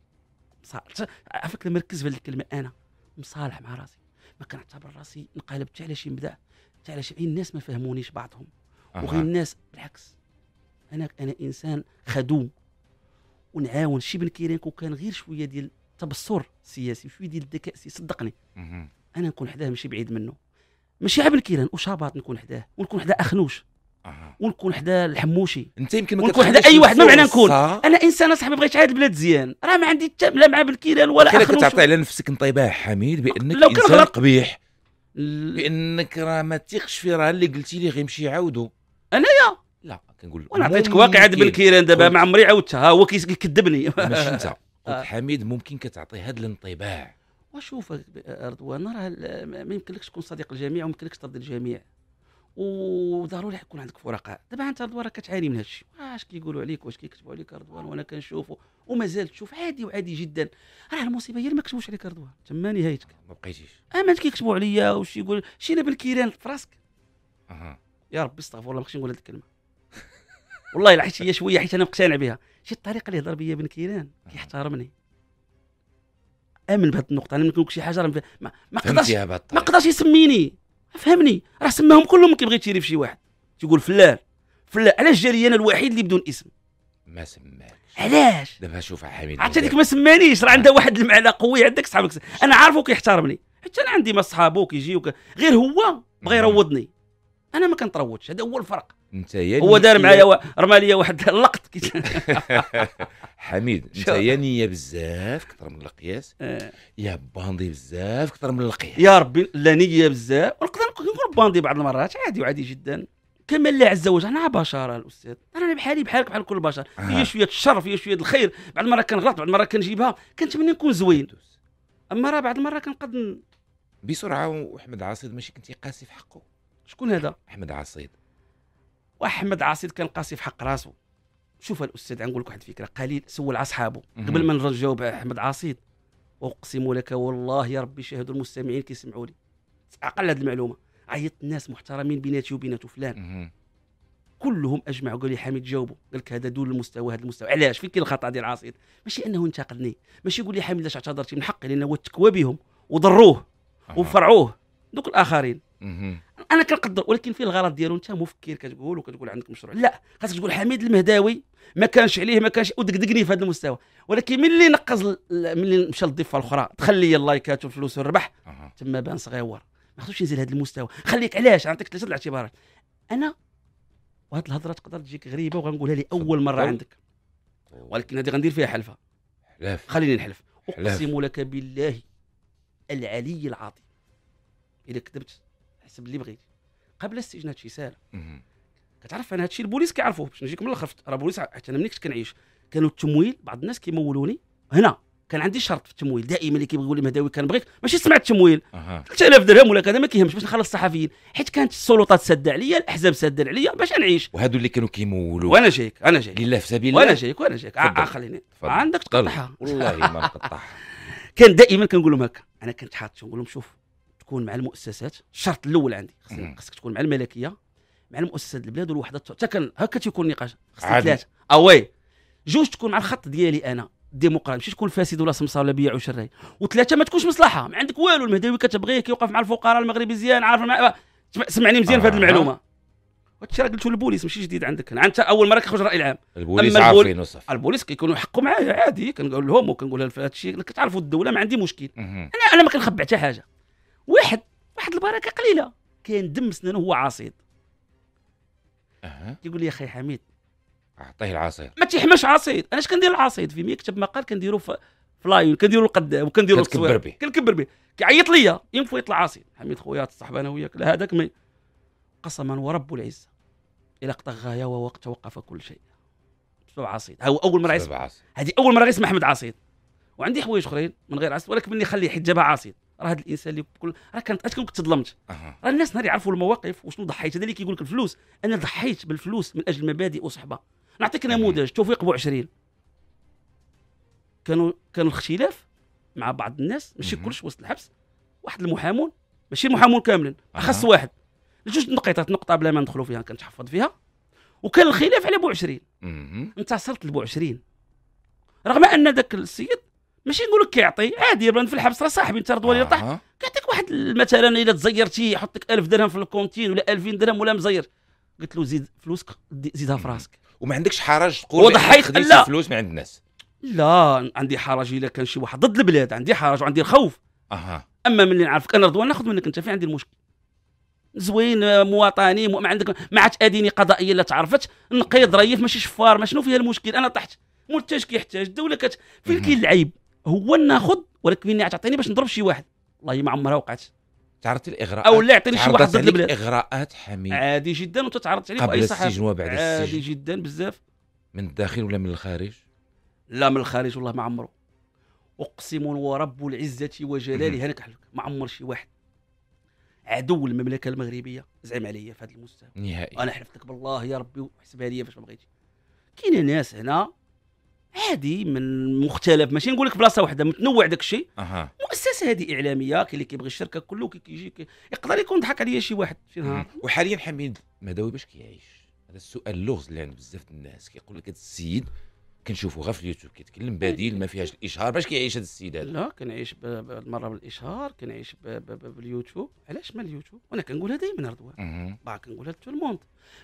مصالح عفاك مركز في الكلمه انا مصالح مع راسي ما كنعتبر راسي انقلبت على شي مبدا حتى على شي الناس ما فهمونيش بعضهم أه. وغير الناس بالعكس انا انا انسان خدوم ونعاون شي بن كيرانك كان غير شويه ديال التبصر السياسي وشويه ديال الذكاء صدقني انا نكون حداه ماشي بعيد منه ماشي عبد الكيران وشاباط نكون حداه ونكون حدا اخنوش آه. ونكون حدا الحموشي انت يمكن ونكون حدا اي واحد ما معنى نكون انا انسان صاحبي بغيت عاد البلاد زيان راه ما عندي لا مع بالكيران ولا كان كتعطي على نفسك انطباع حميد بانك لو انسان غلط. قبيح بانك راه ما تيقش في راه اللي قلتي لي غيمشي يعاودو انايا لا كنقول وانا عطيتك واقعه بالكيران دابا ما عمري عاودتها هو كيكذبني ماشي انت قلت آه. حميد ممكن كتعطي هذا الانطباع وشوف رضوان راه ما يمكنلكش تكون صديق الجميع وما يمكنلكش ترضي الجميع وضروري يكون عندك فرقاء دابا انت رضوان كتعاني من هادشي واش كيقولوا عليك واش كيكتبوا عليك رضوان وانا كنشوفه ومازال تشوف عادي وعادي جدا راه المصيبه هي اللي ما كتبوش عليك رضوان تما نهايتك ما بقيتيش اما آه، كيكتبوا عليا وشي يقول شي نبل كيران في راسك اها يا ربي استغفر الله ما نقول هذه الكلمه والله الا حيت هي شويه حيت انا مقتنع بها شي الطريقه اللي هضر بيا بن كيران كيحترمني امن بهذه النقطه انا ما شي حاجه ما ما قدرش ما قدرش يسميني فهمني راه سماهم كلهم كيبغي يتيري في شي واحد تيقول فلان فلان علاش جالي انا الوحيد اللي بدون اسم ما سماش علاش دابا شوف حميد حتى ديك ما سمانيش راه عندها واحد المعنى قوي عندك صحابك انا عارفه كيحترمني حتى انا عندي ما صحابو كيجيو غير هو بغى يروضني انا ما كنتروضش هذا هو الفرق انت هو دار معايا و... رمى لي واحد اللقط حميد انت يا نيه بزاف كثر من القياس آه. يا باندي بزاف كثر من القياس يا ربي لا نيه بزاف ونقدر نقول باندي بعض المرات عادي وعادي جدا كما الله عز وجل انا بشر الاستاذ انا بحالي بحالك بحال كل البشر آه. فيا شويه الشر فيا شويه الخير بعض المرات كنغلط بعض المرات كنجيبها كنتمنى نكون زوين اما راه بعض المرات كنقد بسرعه واحمد عصيد ماشي كنتي قاسي في حقه شكون هذا احمد عصيد واحمد عاصي كان قاسي في حق راسه شوف الاستاذ نقول لك واحد الفكره قليل سول اصحابه قبل ما نجاوب احمد عاصيد اقسم لك والله يا ربي شاهدوا المستمعين كيسمعوا لي عقل هذه المعلومه عيطت ناس محترمين بيناتي وبيناتو فلان كلهم اجمعوا قال لي حميد جاوبوا قال لك هذا دون المستوى هذا المستوى علاش فين كاين الخطا ديال عاصيد ماشي انه انتقدني ماشي يقول لي حميد علاش اعتذرتي من حقي لانه هو التكوى بهم وضروه وفرعوه دوك الاخرين انا كنقدر ولكن فين الغلط ديالو انت مفكر كتقول وكتقول عندك مشروع لا خاصك تقول حميد المهداوي ما كانش عليه ما كانش ودقدقني في هذا المستوى ولكن ملي نقز ملي مشى للضفه الاخرى دخل لي اللايكات والفلوس والربح تما بان صغيور ما خصوش ينزل هذا المستوى خليك علاش نعطيك ثلاثه الاعتبارات انا وهذه الهضره تقدر تجيك غريبه وغنقولها لي اول مره عندك ولكن هذه غندير فيها حلفه حلف خليني نحلف اقسم لك بالله العلي العظيم اذا كذبت حسب اللي بغيتي قبل السجن هادشي ساهل كتعرف انا هادشي البوليس كيعرفوه باش نجيك من الاخر راه البوليس حتى انا ملي كنت كنعيش كانوا التمويل بعض الناس كيمولوني هنا كان عندي شرط في التمويل دائما اللي كيقول لي مهداوي كنبغيك ماشي سمع التمويل 3000 درهم ولا كذا ما كيهمش باش نخلص الصحفيين حيت كانت السلطات ساده عليا الاحزاب ساده عليا باش نعيش وهادو اللي كانوا كيمولوا وانا جايك انا جايك لله في سبيل الله وانا جايك وانا جايك آه، آه، خليني عندك تقطعها والله ما نقطعها كان دائما كنقول لهم هكا انا كنت حاط نقول لهم شوف تكون مع المؤسسات الشرط الاول عندي خصك تكون مع الملكيه مع المؤسسات البلاد والوحده حتى كان هكا تيكون النقاش خصك ثلاثه اوي آه جوج تكون مع الخط ديالي انا الديمقراطي ماشي تكون فاسد ولا سمسار ولا بيع وشراي وثلاثه ما تكونش مصلحه ما عندك والو المهدوي كتبغيه كيوقف مع الفقراء المغربي مزيان عارف مع... سمعني مزيان آه. في هذه آه. المعلومه هادشي راه قلتو للبوليس ماشي جديد عندك انا انت اول مره كيخرج الراي العام البوليس أما البول... عارفين البوليس كيكونوا حقوا معايا عادي كنقول لهم وكنقول لهم هادشي كتعرفوا الدوله ما عندي مشكل انا انا ما كنخبع حتى حاجه واحد واحد البركه قليله كاين دم سنانه هو عصيد اها يقول لي يا اخي حميد اعطيه العصير ما تيحماش عصيد انا اش كندير العصيد في مكتب مقال كنديرو في فلاي كنديرو القدام وكنديرو التصوير كنكبر به كيعيط ليا ينفو يطلع عصيد حميد خويا تصاحب انا وياك لا هذاك مي قسما ورب العزه الى قطع غايه ووقت توقف كل شيء بسبب عصيد هو اول مره يسمع هذه اول مره يسمع احمد عصيد وعندي حوايج اخرين من غير عصيد ولكن مني خلي حيت جابها عصيد راه هذا الانسان اللي بكل راه كانت كنت تظلمت راه الناس نهار يعرفوا المواقف وشنو ضحيت هذا اللي كيقول لك الفلوس انا ضحيت بالفلوس من اجل مبادئ وصحبه نعطيك نموذج توفيق بو 20 كانوا كانوا الاختلاف مع بعض الناس ماشي كلش وسط الحبس واحد المحامون ماشي المحامون كاملين خاص واحد جوج نقيطات نقطه بلا ما ندخلوا فيها كنتحفظ فيها وكان الخلاف على بو 20 انتصرت لبو 20 رغم ان ذاك السيد ماشي نقول لك كيعطي عادي بان في الحبس راه صاحبي انت رضوان آه. يطيح كيعطيك واحد مثلا الا تزيرتي يحط لك 1000 درهم في الكونتين ولا 2000 درهم ولا مزير قلت له زيد فلوسك زيدها في راسك وما عندكش حرج تقول وضحيت لا فلوس من عند الناس لا عندي حرج الا كان شي واحد ضد البلاد عندي حرج وعندي الخوف اها اما ملي نعرفك انا رضوان ناخذ منك انت فين عندي المشكل زوين مواطني ما عندك ما عادش اديني قضائيه لا تعرفت نقيض ريف ماشي شفار ما شنو فيها المشكل انا طحت منتج كيحتاج الدوله كت فين كاين العيب هو ناخذ ولكن مني تعطيني باش نضرب شي واحد والله ما عمرها وقعت تعرضت لاغراءات او لا عطيني شي واحد ضد البلاد اغراءات حميد عادي جدا وانت تعرضت عليه قبل السجن وبعد السجن عادي جدا بزاف من الداخل ولا من الخارج لا من الخارج والله ما عمره اقسم ورب العزه وجلاله هناك ما عمر شي واحد عدو المملكه المغربيه زعم عليا في هذا المستوى نهائي انا حلفتك بالله يا ربي وحسبها لي فاش ما كاين ناس هنا عادي من مختلف ماشي نقول لك بلاصه واحده متنوع داك الشيء أه. مؤسسه هذه اعلاميه كاين اللي كيبغي الشركه كله كي كيجي يقدر يكون ضحك عليا شي واحد شي نهار وحاليا حميد مداوي باش كيعيش هذا السؤال اللغز اللي عند بزاف الناس كيقول لك هذا السيد كنشوفوا غير في اليوتيوب كيتكلم بديل ما فيهاش الاشهار باش كيعيش هذا السيد هذا لا كنعيش بالمره بالاشهار كنعيش باليوتيوب علاش ما اليوتيوب وانا كنقولها دائما رضوان باغي كنقولها لتو الموند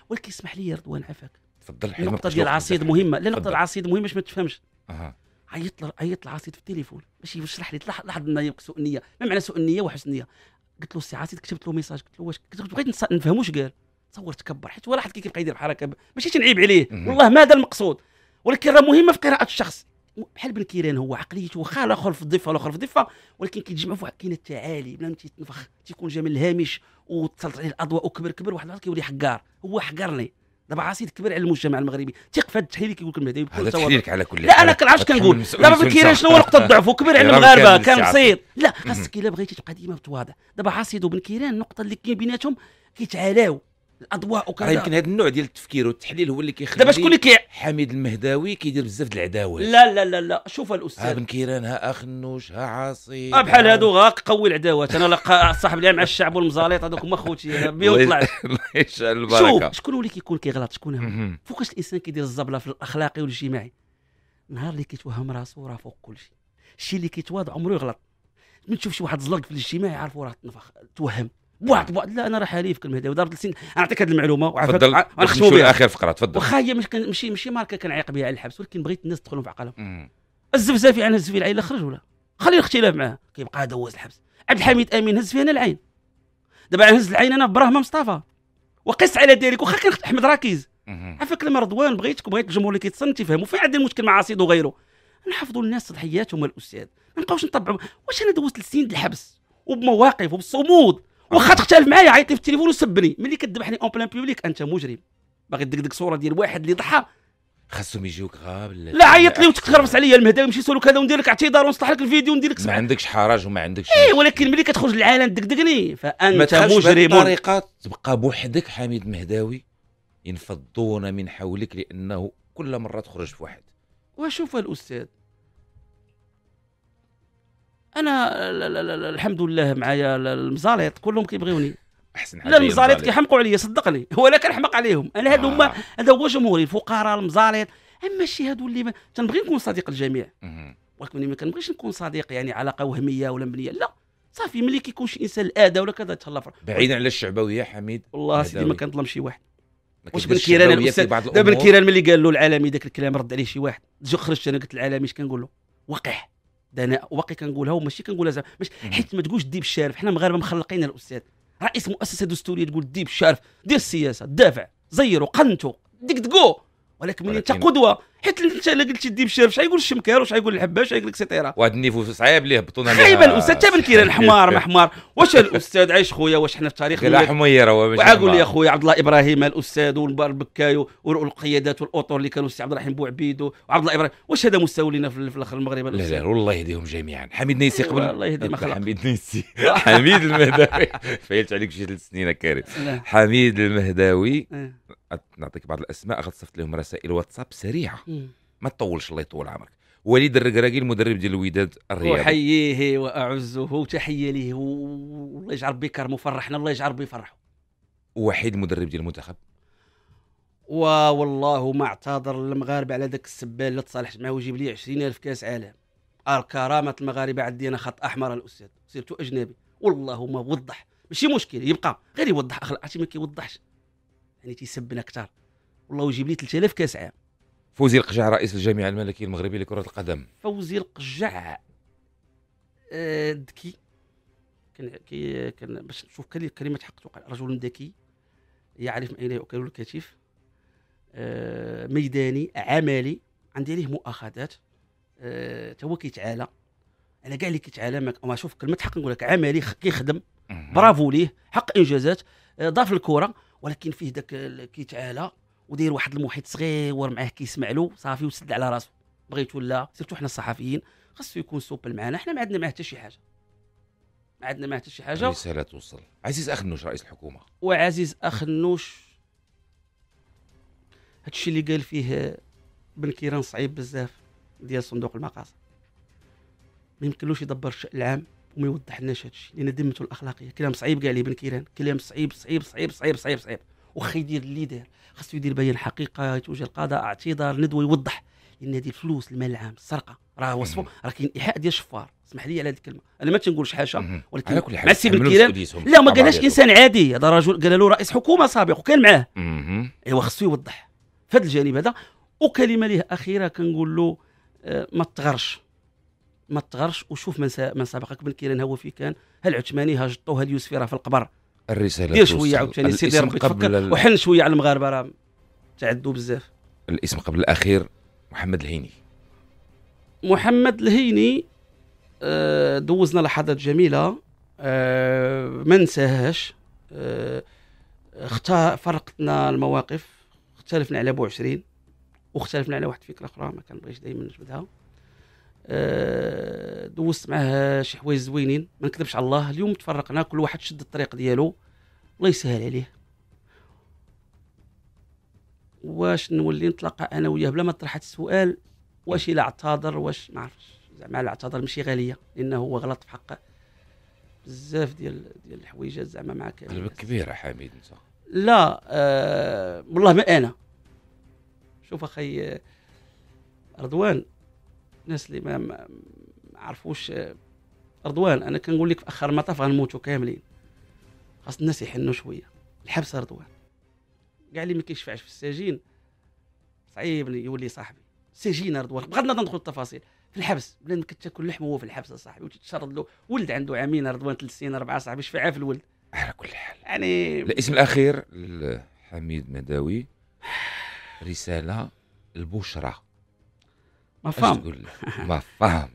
ولكن اسمح لي رضوان عفاك تفضل حلمك النقطه ديال العصيد مهمه لا النقطه العصيد مهمه باش ما تفهمش اها عيط عيط العصيد في التليفون باش يشرح لي لاحظ لنا سوء النيه ما معنى سوء النيه وحسن النيه قلت له سي عصيد كتبت له ميساج قلت له واش بغيت نص... واش قال تصور تكبر حيت ولا واحد كيبقى يدير بحال هكا ماشي تنعيب عليه والله ما هذا المقصود ولكن راه مهمه في قراءه الشخص بحال بن كيران هو عقليته واخا الاخر في الضفه والاخر في الضفه ولكن كيتجمعوا في واحد كاين التعالي بلا ما تيتنفخ تيكون جاي من الهامش وتسلط عليه الاضواء وكبر كبر واحد كيولي حقار هو حقرني دابا عصيد كبير على المجتمع المغربي تيق في هذا التحليل كيقول لك المهدي هذا تحليلك على كل لا انا كنعرفش كنقول دابا ما كيرانش شنو هو نقطه الضعف كبير على المغاربه كان بسيط لا خاصك الا بغيتي تبقى ديما متواضع دابا عصيد وبن كيران النقطه اللي كاين بيناتهم كيتعالاو الاضواء وكذا راه يمكن هذا النوع ديال التفكير والتحليل هو اللي كيخلي دابا شكون اللي كي حميد المهداوي كيدير بزاف ديال العداوات لا لا لا لا شوف الاستاذ ها بن كيران ها اخ النوش ها عاصي آه، بحال هادو قوي العداوات انا لقى صاحب مع الشعب والمزاليط هذوك هما خوتي بيهم طلع الله يجعل البركه شوف شكون اللي كيكون كيغلط شكون هو فوقاش الانسان كيدير الزبله في الاخلاقي والاجتماعي نهار اللي كيتوهم راسو راه فوق كل شيء الشيء اللي كيتواضع عمره يغلط من تشوف شي واحد زلق في الاجتماع يعرفوا راه توهم بواحد بواحد لا انا راه حليف كلمه هذه ودارت سنين انا نعطيك هذه المعلومه تفضل نختموا بها اخر فقره تفضل واخا هي ماشي ماشي ماركه كنعيق بها على الحبس ولكن بغيت الناس تدخلهم في عقلهم الزفزافي يعني، انا هز فيه العين لا خرج ولا خلي الاختلاف معاه كيبقى دوز الحبس عبد الحميد امين هز فيه انا العين دابا هز العين انا براهما مصطفى وقس على ذلك واخا كان احمد راكيز عفاك لما رضوان بغيتك وبغيت الجمهور اللي كيتصنت تفهموا فين عندي المشكل مع عصيد وغيره نحفظوا الناس تضحياتهم الاستاذ ما نبقاوش نطبعوا واش انا دوزت السنين الحبس وبمواقف وبصمود واخا تختلف معايا عيط لي في التليفون وسبني ملي كتذبحني اون بلان بيبليك انت مجرم باغي ديك صوره ديال واحد اللي ضحى خاصهم يجيوك غاب لا عيط لي وتكرفس عليا المهداوي نمشي سولو كذا وندير لك اعتذار ونصلح لك الفيديو وندير لك ما عندكش حرج وما عندكش ايه ولكن ملي كتخرج للعالم دقدقني فانت مجرم بطريقه تبقى بوحدك حميد مهداوي ينفضون من حولك لانه كل مره تخرج بواحد وشوف الاستاذ انا الحمد لله معايا المزاليط كلهم كيبغيوني احسن حاجه لا المزاليط كيحمقوا عليا صدقني ولا كنحمق عليهم انا هادو هما آه. هذا هو جمهوري الفقراء المزاليط اما الشيء هادو اللي ما... تنبغي نكون صديق الجميع ولكن ما كنبغيش نكون صديق يعني علاقه وهميه ولا مبنيه لا صافي ملي كيكون شي انسان الاذى ولا كذا تهلا بعيدا على الشعبويه حميد والله سيدي ما كنظلم شي واحد واش بن كيران الاستاذ دابا بن كيران ملي قال له العالمي ذاك الكلام رد عليه شي واحد جو خرجت انا قلت العالمي اش كنقول له وقح ده انا واقي كنقولها وماشي كنقولها زعما مش حيت ما تقولش ديب الشارف حنا مغاربه مخلقين الاستاذ رئيس مؤسسه دستوريه تقول ديب الشارف دير السياسه دافع زيروا قنتوا دكو ولكن ملي انت قدوه حيت انت الا قلتي الديب شارب شحال يقول الشمكار وشحال يقول الحباش شحال يقول لك سيتيرا واحد النيفو صعيب ليه هبطونا خايب الاستاذ حتى بن كيران حمار ما حمار واش الاستاذ عايش خويا واش حنا في تاريخ لا حمير هو لي خويا عبد الله ابراهيم الاستاذ والبار البكاي ورؤوا القيادات والاطر اللي كانوا السي عبد الرحيم بوعبيد وعبد الله ابراهيم واش هذا مستوى لنا في الاخر المغرب لا لا والله يهديهم جميعا حميد نيسي قبل الله يهدي ما خلق حميد نيسي حميد المهداوي فايلت عليك شي ثلاث سنين كريم نعم. حميد المهداوي نعم. نعطيك بعض الاسماء غادي صفت لهم رسائل واتساب سريعه ما تطولش الله يطول عمرك وليد الركراكي المدرب ديال الوداد الرياضي احييه واعزه وتحيه ليه والله يجعل ربي يكرمه وفرحنا الله يجعل ربي يفرحه وحيد المدرب ديال المنتخب والله ما اعتذر للمغاربه على ذاك السبان اللي تصالحت معاه وجيب لي 20000 كاس عالم الكرامه المغاربه عندي انا خط احمر الاستاذ سيرتو اجنبي والله ما وضح ماشي مشكل يبقى غير يوضح اخلاقتي ما كيوضحش يعني تيسبنا اكثر والله يجيب لي 3000 كاس عام فوزي القجع رئيس الجامعه الملكيه المغربيه لكره القدم فوزي القجع آه، ذكي كان كي كان باش نشوف كلمه حق توقع رجل ذكي يعرف من اين يؤكل الكتف آه، ميداني عملي عندي عليه مؤاخذات آه، تا هو كيتعالى على كاع اللي كيتعالى ما شوف كلمه حق نقول لك عملي كيخدم برافو ليه حق انجازات ضاف الكره ولكن فيه داك كيتعالى وداير واحد المحيط صغير معاه كيسمع له صافي وسد على راسو بغيت ولا سيرتو حنا الصحفيين خاصو يكون سوبل معنا حنا ما عندنا معاه حتى شي حاجه ما عندنا معاه حتى شي حاجه رساله توصل عزيز اخ النوش رئيس الحكومه وعزيز اخ اخنوش هادشي اللي قال فيه بن كيران صعيب بزاف ديال صندوق المقاصد ما يمكنلوش يدبر الشان العام وما يوضح لناش هادشي لان ذمته الاخلاقيه كلام صعيب كاع لابن كيران كلام صعيب صعيب صعيب صعيب صعيب صعيب واخا يدير اللي دار خاصو يدير بيان حقيقه يتوجه القضاء اعتذار ندوه يوضح لان هذه الفلوس المال العام السرقه راه وصفه راه كاين ايحاء ديال الشفار اسمح لي على هذه الكلمه انا ما تنقولش حاجه ولكن على كل حال مع السي بن كيران لا ما قالهاش انسان عادي هذا رجل قال له رئيس حكومه سابق وكان معاه ايوا خاصو يوضح في هذا الجانب هذا وكلمه ليه اخيره كنقول له آه، ما تغرش ما تغرش وشوف من, من سبقك من كيران هو في كان هل عثماني هاجطوه هل يوسفي راه في القبر الرساله دير شويه عاوتاني سيدي ربي تفكر ال... وحن شويه على المغاربه راه تعدوا بزاف الاسم قبل الاخير محمد الهيني محمد الهيني آه، دوزنا لحظات جميله آه، ما نساهاش آه، اختار فرقتنا المواقف اختلفنا على بو 20 واختلفنا على واحد الفكره اخرى ما كنبغيش دائما نجبدها آه، دوزت معاه شي حوايج زوينين ما نكذبش على الله اليوم تفرقنا كل واحد شد الطريق ديالو الله يسهل عليه واش نولي نتلاقى انا وياه بلا ما طرحت السؤال واش الا اعتذر واش ما عرفتش زعما الاعتذار ماشي غاليه لانه هو غلط في حق بزاف ديال ديال الحويجات زعما معك قلبك كبير حميد انت لا آه والله ما انا شوف اخي آه، رضوان الناس اللي ما عرفوش آه، رضوان انا كنقول لك في اخر المطاف غنموتوا كاملين خاص الناس يحنوا شويه الحبس رضوان كاع اللي ما كيشفعش في السجين صعيب يولي صاحبي سجين رضوان بغض النظر ندخل التفاصيل في الحبس بلا ما كتاكل لحم هو في الحبس صاحبي وتتشرد له ولد عنده عامين رضوان ثلاث سنين اربعه صاحبي شفعها في الولد على كل حال يعني الاسم الاخير حميد مداوي رساله البشرى ما ما فاهم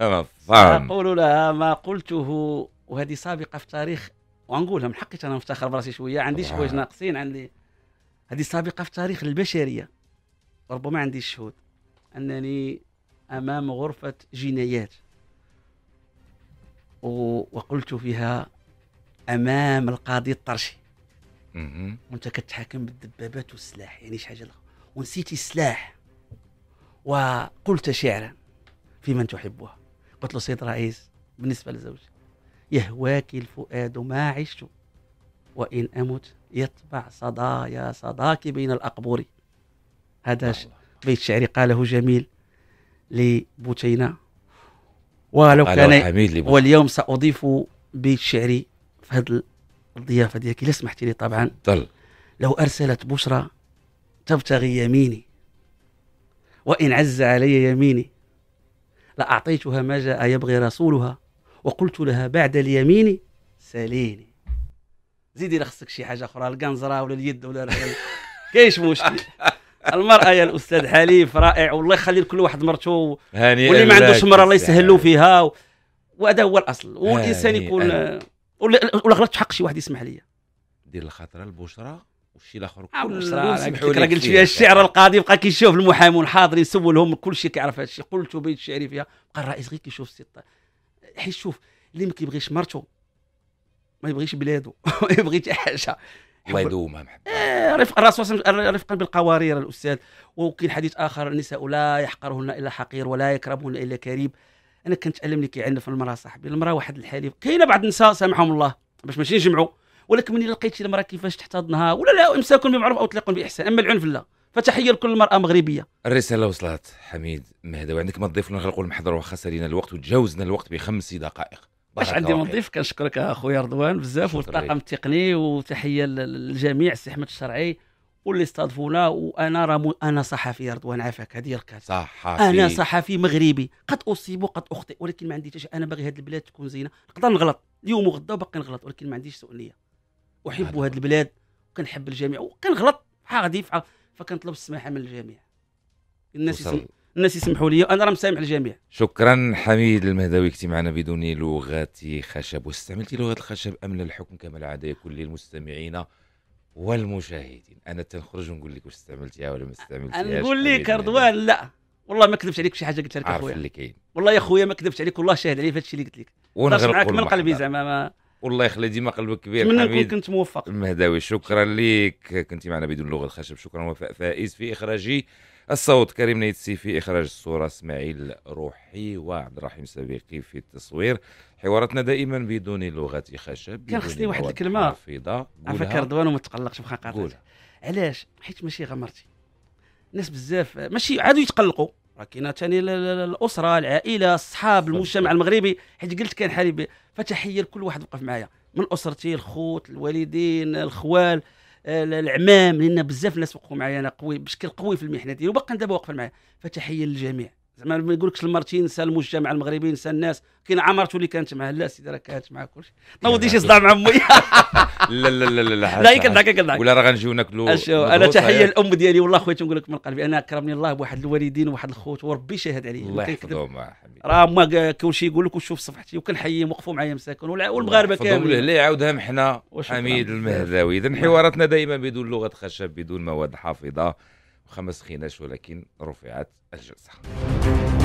ما فاهم أقول لها ما قلته وهذه سابقة في التاريخ ونقولها من حقي أنا مفتخر براسي شوية عندي شوية آه. ناقصين عندي هذه سابقة في تاريخ البشرية ربما عندي الشهود أنني أمام غرفة جنايات وقلت فيها أمام القاضي الطرشي وأنت كتحاكم بالدبابات والسلاح يعني شي حاجة ونسيتي السلاح وقلت شعرا في من تحبها قلت له سيد رئيس بالنسبة لزوجي يهواك الفؤاد ما عشت وإن أمت يطبع صدايا صداك بين الأقبور هذا بيت شعري قاله جميل لبوتينا ولو كان واليوم سأضيف بيت شعري في هذه الضيافة ديالك لو سمحتي لي طبعا لو أرسلت بشرى تبتغي يميني وإن عز علي يميني لأعطيتها ما جاء يبغي رسولها وقلت لها بعد اليمين سليني زيدي لخصك شي حاجه اخرى القنزره ولا اليد ولا كاينش مشكل المراه يا الاستاذ حليف رائع والله يخلي لكل واحد مرته واللي ما عندوش مره الله يسهل له فيها و... وهذا هو الاصل والانسان يكون ولا غلطت حق شي واحد يسمح لي دير الخاطرة البشرى والشيء الاخر كله سمحوا لي قلت فيها الشعر القاضي بقى كيشوف المحامون حاضرين سولهم كل شيء كيعرف هذا الشيء قلت بيت الشعري فيها بقى الرئيس غير كيشوف السيط حيت شوف اللي ما كيبغيش مرته ما يبغيش بلاده ما يبغي حتى حاجه الله يدومها محمد آه رفق الرسول رفقا بالقوارير الاستاذ وكاين حديث اخر النساء لا يحقرهن الا حقير ولا يكرمهن الا كريم انا كنتعلم اللي كيعنف المراه صاحبي المراه واحد الحليب كاينه بعض النساء سامحهم الله باش ماشي نجمعوا ولكن ملي لقيتي المراه كيفاش تحتضنها ولا لا امساك بمعروف او تلاقون باحسان اما العنف لا فتحيه لكل المراه مغربيه الرساله وصلت حميد مهدا وعندك ما تضيف نغلقوا المحضر وخا سالينا الوقت وتجاوزنا الوقت بخمس دقائق باش عندي ما نضيف كنشكرك اخويا رضوان بزاف والطاقم التقني وتحيه للجميع السي احمد الشرعي واللي استضفونا وانا راه انا صحفي رضوان عافاك هذه الكاس صحفي انا صحفي مغربي قد اصيب وقد اخطئ ولكن ما عندي انا باغي هذه البلاد تكون زينه نقدر نغلط اليوم وغدا وباقي نغلط ولكن ما عنديش سؤاليه احب هذه البلاد وكنحب الجميع وكنغلط حاغدي في فكنطلب السماحه من الجميع الناس يسم... الناس يسمحوا لي انا راه مسامح الجميع شكرا حميد المهداوي كنت معنا بدون لغات خشب واستعملت لغه الخشب ام الحكم كما العاده يكون للمستمعين والمشاهدين انا تنخرج ونقول لك واش استعملتيها ولا ما استعملتيهاش نقول لك رضوان لا والله ما كذبت عليك شي حاجه قلتها لك اخويا والله يا خويا ما كذبتش عليك والله شاهد علي في هذا الشيء اللي قلت لك ونغرق معاك من قلبي زعما ما والله يخلي ديما قلبك كبير نتمنى نكون كنت موفق المهداوي شكرا لك كنت معنا بدون لغه الخشب شكرا وفاء فائز في اخراج الصوت كريم نيتسي في اخراج الصوره اسماعيل روحي وعبد الرحيم سبيقي في التصوير حواراتنا دائما بدون لغه خشب كان خصني واحد الكلمه عفاك رضوان وما تقلقش واخا قاطعتك علاش حيت ماشي غمرتي ناس بزاف ماشي عادوا يتقلقوا راه كاينه ثاني الاسره العائله الصحاب المجتمع المغربي حيت قلت حالي فتحيه لكل واحد وقف معايا من اسرتي الخوت الوالدين الخوال العمام لان بزاف الناس وقفوا معايا انا قوي بشكل قوي في المحنه ديالي وباقي دابا واقفه معايا فتحيه للجميع زعما ما يقولكش المارتين نسى المجتمع المغربي نسى الناس كاين عمرته اللي كانت معاه لا سيدي راه كانت معاه كل شيء ما إيه، وديش يصدع مع امي لا لا لا لا لا لا كنضحك كنضحك ولا راه غنجيو ناكلوا انا تحيه الام ديالي والله خويا تنقول لك من قلبي انا كرمني الله بواحد الوالدين وواحد الخوت وربي شاهد عليا الله يحفظهم راه ما شيء يقول لك وشوف صفحتي وكنحييهم وقفوا معايا مساكن والمغاربه كاملين لا يعاودها محنا حميد المهداوي اذا حواراتنا دائما بدون لغه خشب بدون مواد حافظه خمس خناش ولكن رفعت الجلسة